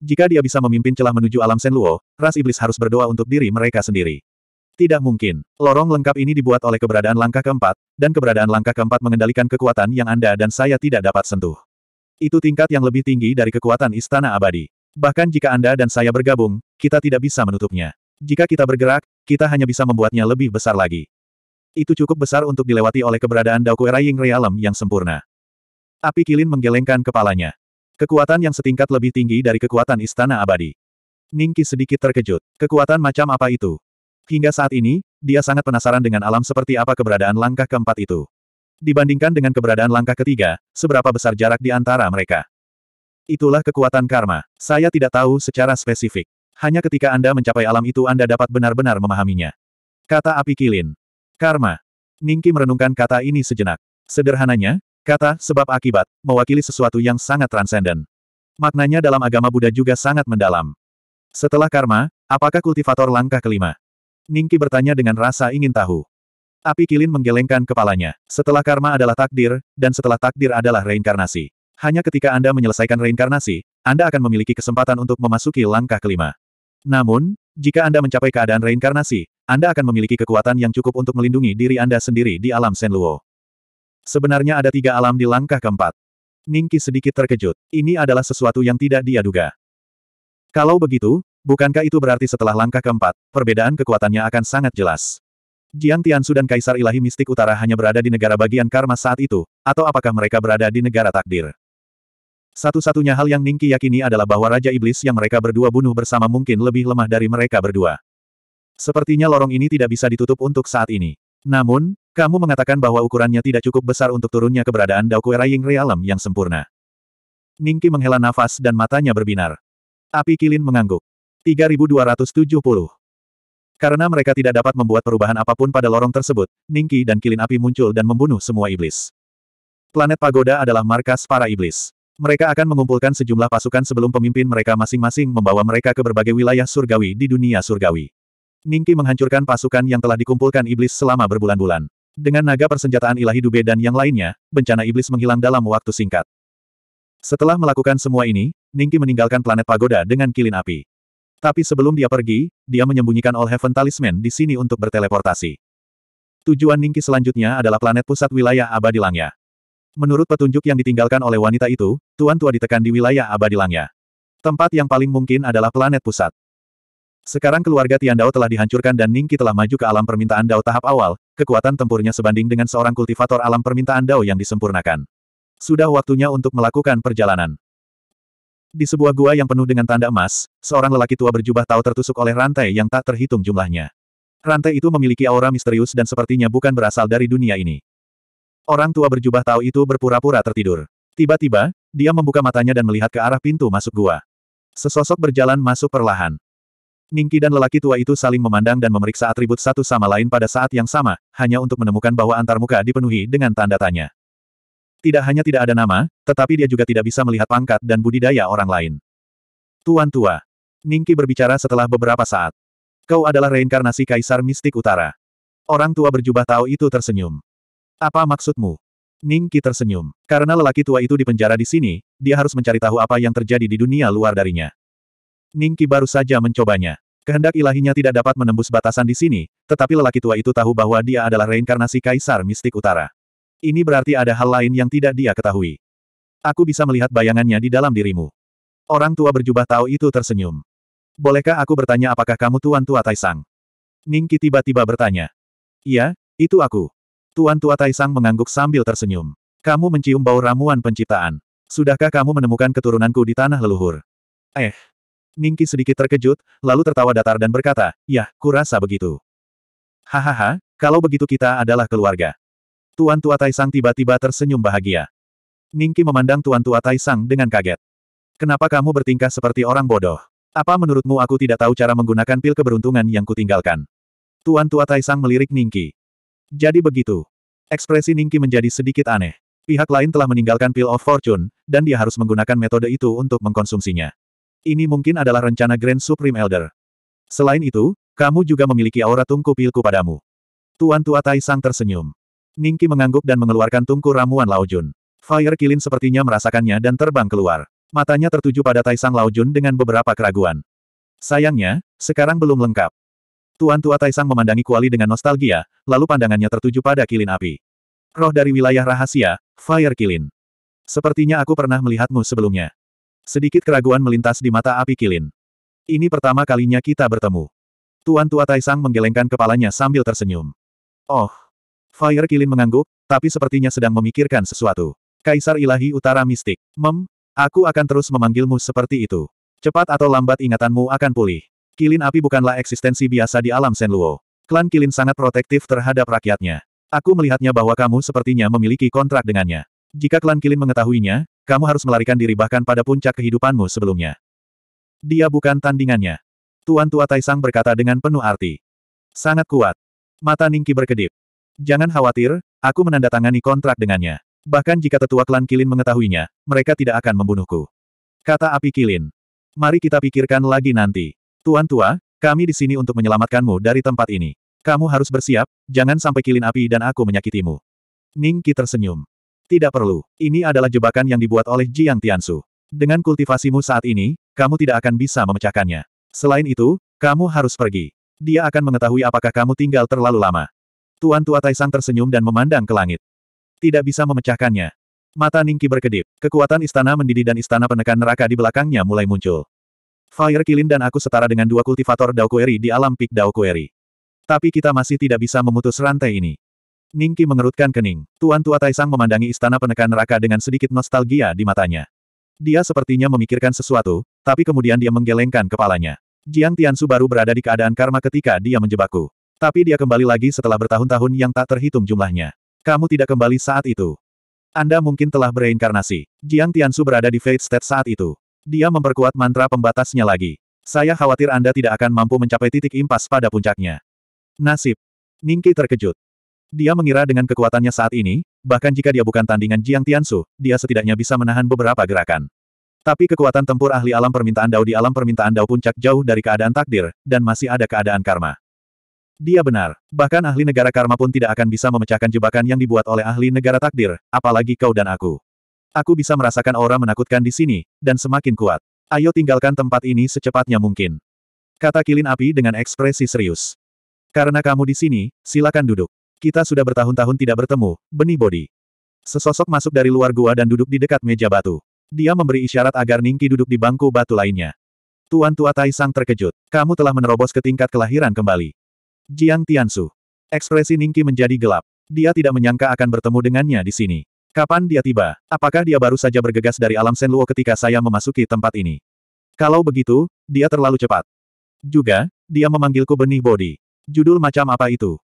Jika dia bisa memimpin celah menuju alam Sen Luo, ras iblis harus berdoa untuk diri mereka sendiri. Tidak mungkin. Lorong lengkap ini dibuat oleh keberadaan langkah keempat, dan keberadaan langkah keempat mengendalikan kekuatan yang Anda dan saya tidak dapat sentuh. Itu tingkat yang lebih tinggi dari kekuatan istana abadi. Bahkan jika Anda dan saya bergabung, kita tidak bisa menutupnya. Jika kita bergerak, kita hanya bisa membuatnya lebih besar lagi. Itu cukup besar untuk dilewati oleh keberadaan Daoku Eraying Realm yang sempurna. Api Kilin menggelengkan kepalanya. Kekuatan yang setingkat lebih tinggi dari kekuatan Istana Abadi. Ningki sedikit terkejut. Kekuatan macam apa itu? Hingga saat ini, dia sangat penasaran dengan alam seperti apa keberadaan langkah keempat itu. Dibandingkan dengan keberadaan langkah ketiga, seberapa besar jarak di antara mereka. Itulah kekuatan karma. Saya tidak tahu secara spesifik. Hanya ketika Anda mencapai alam itu Anda dapat benar-benar memahaminya. Kata api kilin. Karma. Ningki merenungkan kata ini sejenak. Sederhananya, kata sebab akibat mewakili sesuatu yang sangat transenden. Maknanya dalam agama Buddha juga sangat mendalam. Setelah karma, apakah kultivator langkah kelima? Ningki bertanya dengan rasa ingin tahu. Api Kilin menggelengkan kepalanya. Setelah karma adalah takdir, dan setelah takdir adalah reinkarnasi. Hanya ketika Anda menyelesaikan reinkarnasi, Anda akan memiliki kesempatan untuk memasuki langkah kelima. Namun, jika Anda mencapai keadaan reinkarnasi, Anda akan memiliki kekuatan yang cukup untuk melindungi diri Anda sendiri di alam Senluo. Sebenarnya ada tiga alam di langkah keempat. Ningki sedikit terkejut. Ini adalah sesuatu yang tidak dia duga. Kalau begitu, Bukankah itu berarti setelah langkah keempat, perbedaan kekuatannya akan sangat jelas? Jiang Su dan Kaisar Ilahi Mistik Utara hanya berada di negara bagian karma saat itu, atau apakah mereka berada di negara takdir? Satu-satunya hal yang Ningki yakini adalah bahwa Raja Iblis yang mereka berdua bunuh bersama mungkin lebih lemah dari mereka berdua. Sepertinya lorong ini tidak bisa ditutup untuk saat ini. Namun, kamu mengatakan bahwa ukurannya tidak cukup besar untuk turunnya keberadaan Kue Raying Realm yang sempurna. Ningki menghela nafas dan matanya berbinar. Api Kilin mengangguk. 3270. Karena mereka tidak dapat membuat perubahan apapun pada lorong tersebut, Ningki dan Kilin Api muncul dan membunuh semua iblis. Planet Pagoda adalah markas para iblis. Mereka akan mengumpulkan sejumlah pasukan sebelum pemimpin mereka masing-masing membawa mereka ke berbagai wilayah surgawi di dunia surgawi. Ningki menghancurkan pasukan yang telah dikumpulkan iblis selama berbulan-bulan. Dengan naga persenjataan ilahi Dube dan yang lainnya, bencana iblis menghilang dalam waktu singkat. Setelah melakukan semua ini, Ningki meninggalkan planet Pagoda dengan kilin api. Tapi sebelum dia pergi, dia menyembunyikan All Heaven Talisman di sini untuk berteleportasi. Tujuan Ningki selanjutnya adalah planet pusat wilayah abadi langya. Menurut petunjuk yang ditinggalkan oleh wanita itu, Tuan Tua ditekan di wilayah abadi langya. Tempat yang paling mungkin adalah planet pusat. Sekarang keluarga Tian Dao telah dihancurkan dan Ningki telah maju ke alam permintaan Dao tahap awal, kekuatan tempurnya sebanding dengan seorang kultivator alam permintaan Dao yang disempurnakan. Sudah waktunya untuk melakukan perjalanan. Di sebuah gua yang penuh dengan tanda emas, seorang lelaki tua berjubah tahu tertusuk oleh rantai yang tak terhitung jumlahnya. Rantai itu memiliki aura misterius dan sepertinya bukan berasal dari dunia ini. Orang tua berjubah tahu itu berpura-pura tertidur. Tiba-tiba, dia membuka matanya dan melihat ke arah pintu masuk gua. Sesosok berjalan masuk perlahan. Ningki dan lelaki tua itu saling memandang dan memeriksa atribut satu sama lain pada saat yang sama, hanya untuk menemukan bahwa antarmuka dipenuhi dengan tanda tanya. Tidak hanya tidak ada nama, tetapi dia juga tidak bisa melihat pangkat dan budidaya orang lain. Tuan tua. Ningki berbicara setelah beberapa saat. Kau adalah reinkarnasi Kaisar Mistik Utara. Orang tua berjubah tahu itu tersenyum. Apa maksudmu? Ningki tersenyum. Karena lelaki tua itu dipenjara di sini, dia harus mencari tahu apa yang terjadi di dunia luar darinya. Ningki baru saja mencobanya. Kehendak ilahinya tidak dapat menembus batasan di sini, tetapi lelaki tua itu tahu bahwa dia adalah reinkarnasi Kaisar Mistik Utara. Ini berarti ada hal lain yang tidak dia ketahui. Aku bisa melihat bayangannya di dalam dirimu. Orang tua berjubah tahu itu tersenyum. Bolehkah aku bertanya apakah kamu Tuan Tua Taisang? Ningki tiba-tiba bertanya. Iya, itu aku. Tuan Tua Taisang mengangguk sambil tersenyum. Kamu mencium bau ramuan penciptaan. Sudahkah kamu menemukan keturunanku di tanah leluhur? Eh. Ningki sedikit terkejut, lalu tertawa datar dan berkata, Yah, kurasa begitu. Hahaha, kalau begitu kita adalah keluarga. Tuan Tua Taisang tiba-tiba tersenyum bahagia. Ningki memandang Tuan Tua Taisang dengan kaget. Kenapa kamu bertingkah seperti orang bodoh? Apa menurutmu aku tidak tahu cara menggunakan pil keberuntungan yang kutinggalkan? Tuan Tua Taisang melirik Ningki. Jadi begitu. Ekspresi Ningki menjadi sedikit aneh. Pihak lain telah meninggalkan pil of fortune, dan dia harus menggunakan metode itu untuk mengkonsumsinya. Ini mungkin adalah rencana Grand Supreme Elder. Selain itu, kamu juga memiliki aura tungku pilku padamu. Tuan Tua Taisang tersenyum. Ningki mengangguk dan mengeluarkan tungku ramuan Lao Fire Kilin sepertinya merasakannya dan terbang keluar. Matanya tertuju pada Taisang Lao dengan beberapa keraguan. Sayangnya, sekarang belum lengkap. Tuan Tua Taisang memandangi Kuali dengan nostalgia, lalu pandangannya tertuju pada kilin api. Roh dari wilayah rahasia, Fire Kilin. Sepertinya aku pernah melihatmu sebelumnya. Sedikit keraguan melintas di mata api kilin. Ini pertama kalinya kita bertemu. Tuan Tua Taisang menggelengkan kepalanya sambil tersenyum. Oh, Fire Kilin mengangguk, tapi sepertinya sedang memikirkan sesuatu. Kaisar Ilahi Utara Mistik. Mem, aku akan terus memanggilmu seperti itu. Cepat atau lambat ingatanmu akan pulih. Kilin api bukanlah eksistensi biasa di alam Senluo. Klan Kilin sangat protektif terhadap rakyatnya. Aku melihatnya bahwa kamu sepertinya memiliki kontrak dengannya. Jika klan Kilin mengetahuinya, kamu harus melarikan diri bahkan pada puncak kehidupanmu sebelumnya. Dia bukan tandingannya. Tuan Tua Taisang berkata dengan penuh arti. Sangat kuat. Mata Ningki berkedip. Jangan khawatir, aku menandatangani kontrak dengannya. Bahkan jika tetua klan Kilin mengetahuinya, mereka tidak akan membunuhku. Kata api Kilin. Mari kita pikirkan lagi nanti. Tuan tua, kami di sini untuk menyelamatkanmu dari tempat ini. Kamu harus bersiap, jangan sampai Kilin api dan aku menyakitimu. Ning Qi tersenyum. Tidak perlu, ini adalah jebakan yang dibuat oleh Jiang Tiansu. Dengan kultivasimu saat ini, kamu tidak akan bisa memecahkannya. Selain itu, kamu harus pergi. Dia akan mengetahui apakah kamu tinggal terlalu lama. Tuan Tua Taisang tersenyum dan memandang ke langit. Tidak bisa memecahkannya. Mata Ningki berkedip. Kekuatan istana mendidih dan istana penekan neraka di belakangnya mulai muncul. Fire Kilin dan aku setara dengan dua kultivator Dao Kueri di alam pik Kueri. Tapi kita masih tidak bisa memutus rantai ini. Ningki mengerutkan kening. Tuan Tua Taisang memandangi istana penekan neraka dengan sedikit nostalgia di matanya. Dia sepertinya memikirkan sesuatu, tapi kemudian dia menggelengkan kepalanya. Jiang Tiansu baru berada di keadaan karma ketika dia menjebakku. Tapi dia kembali lagi setelah bertahun-tahun yang tak terhitung jumlahnya. Kamu tidak kembali saat itu. Anda mungkin telah bereinkarnasi. Jiang Tiansu berada di fate state saat itu. Dia memperkuat mantra pembatasnya lagi. Saya khawatir Anda tidak akan mampu mencapai titik impas pada puncaknya. Nasib. Ningki terkejut. Dia mengira dengan kekuatannya saat ini, bahkan jika dia bukan tandingan Jiang Tiansu, dia setidaknya bisa menahan beberapa gerakan. Tapi kekuatan tempur ahli alam permintaan Dao di alam permintaan Dao puncak jauh dari keadaan takdir, dan masih ada keadaan karma. Dia benar. Bahkan ahli negara karma pun tidak akan bisa memecahkan jebakan yang dibuat oleh ahli negara takdir, apalagi kau dan aku. Aku bisa merasakan aura menakutkan di sini, dan semakin kuat. Ayo tinggalkan tempat ini secepatnya mungkin. Kata kilin api dengan ekspresi serius. Karena kamu di sini, silakan duduk. Kita sudah bertahun-tahun tidak bertemu, benih bodi. Sesosok masuk dari luar gua dan duduk di dekat meja batu. Dia memberi isyarat agar Ningki duduk di bangku batu lainnya. Tuan Tua Tai Sang terkejut. Kamu telah menerobos ke tingkat kelahiran kembali. Jiang Tianshu, Ekspresi Ningki menjadi gelap. Dia tidak menyangka akan bertemu dengannya di sini. Kapan dia tiba? Apakah dia baru saja bergegas dari alam Senluo ketika saya memasuki tempat ini? Kalau begitu, dia terlalu cepat. Juga, dia memanggilku benih bodi. Judul macam apa itu?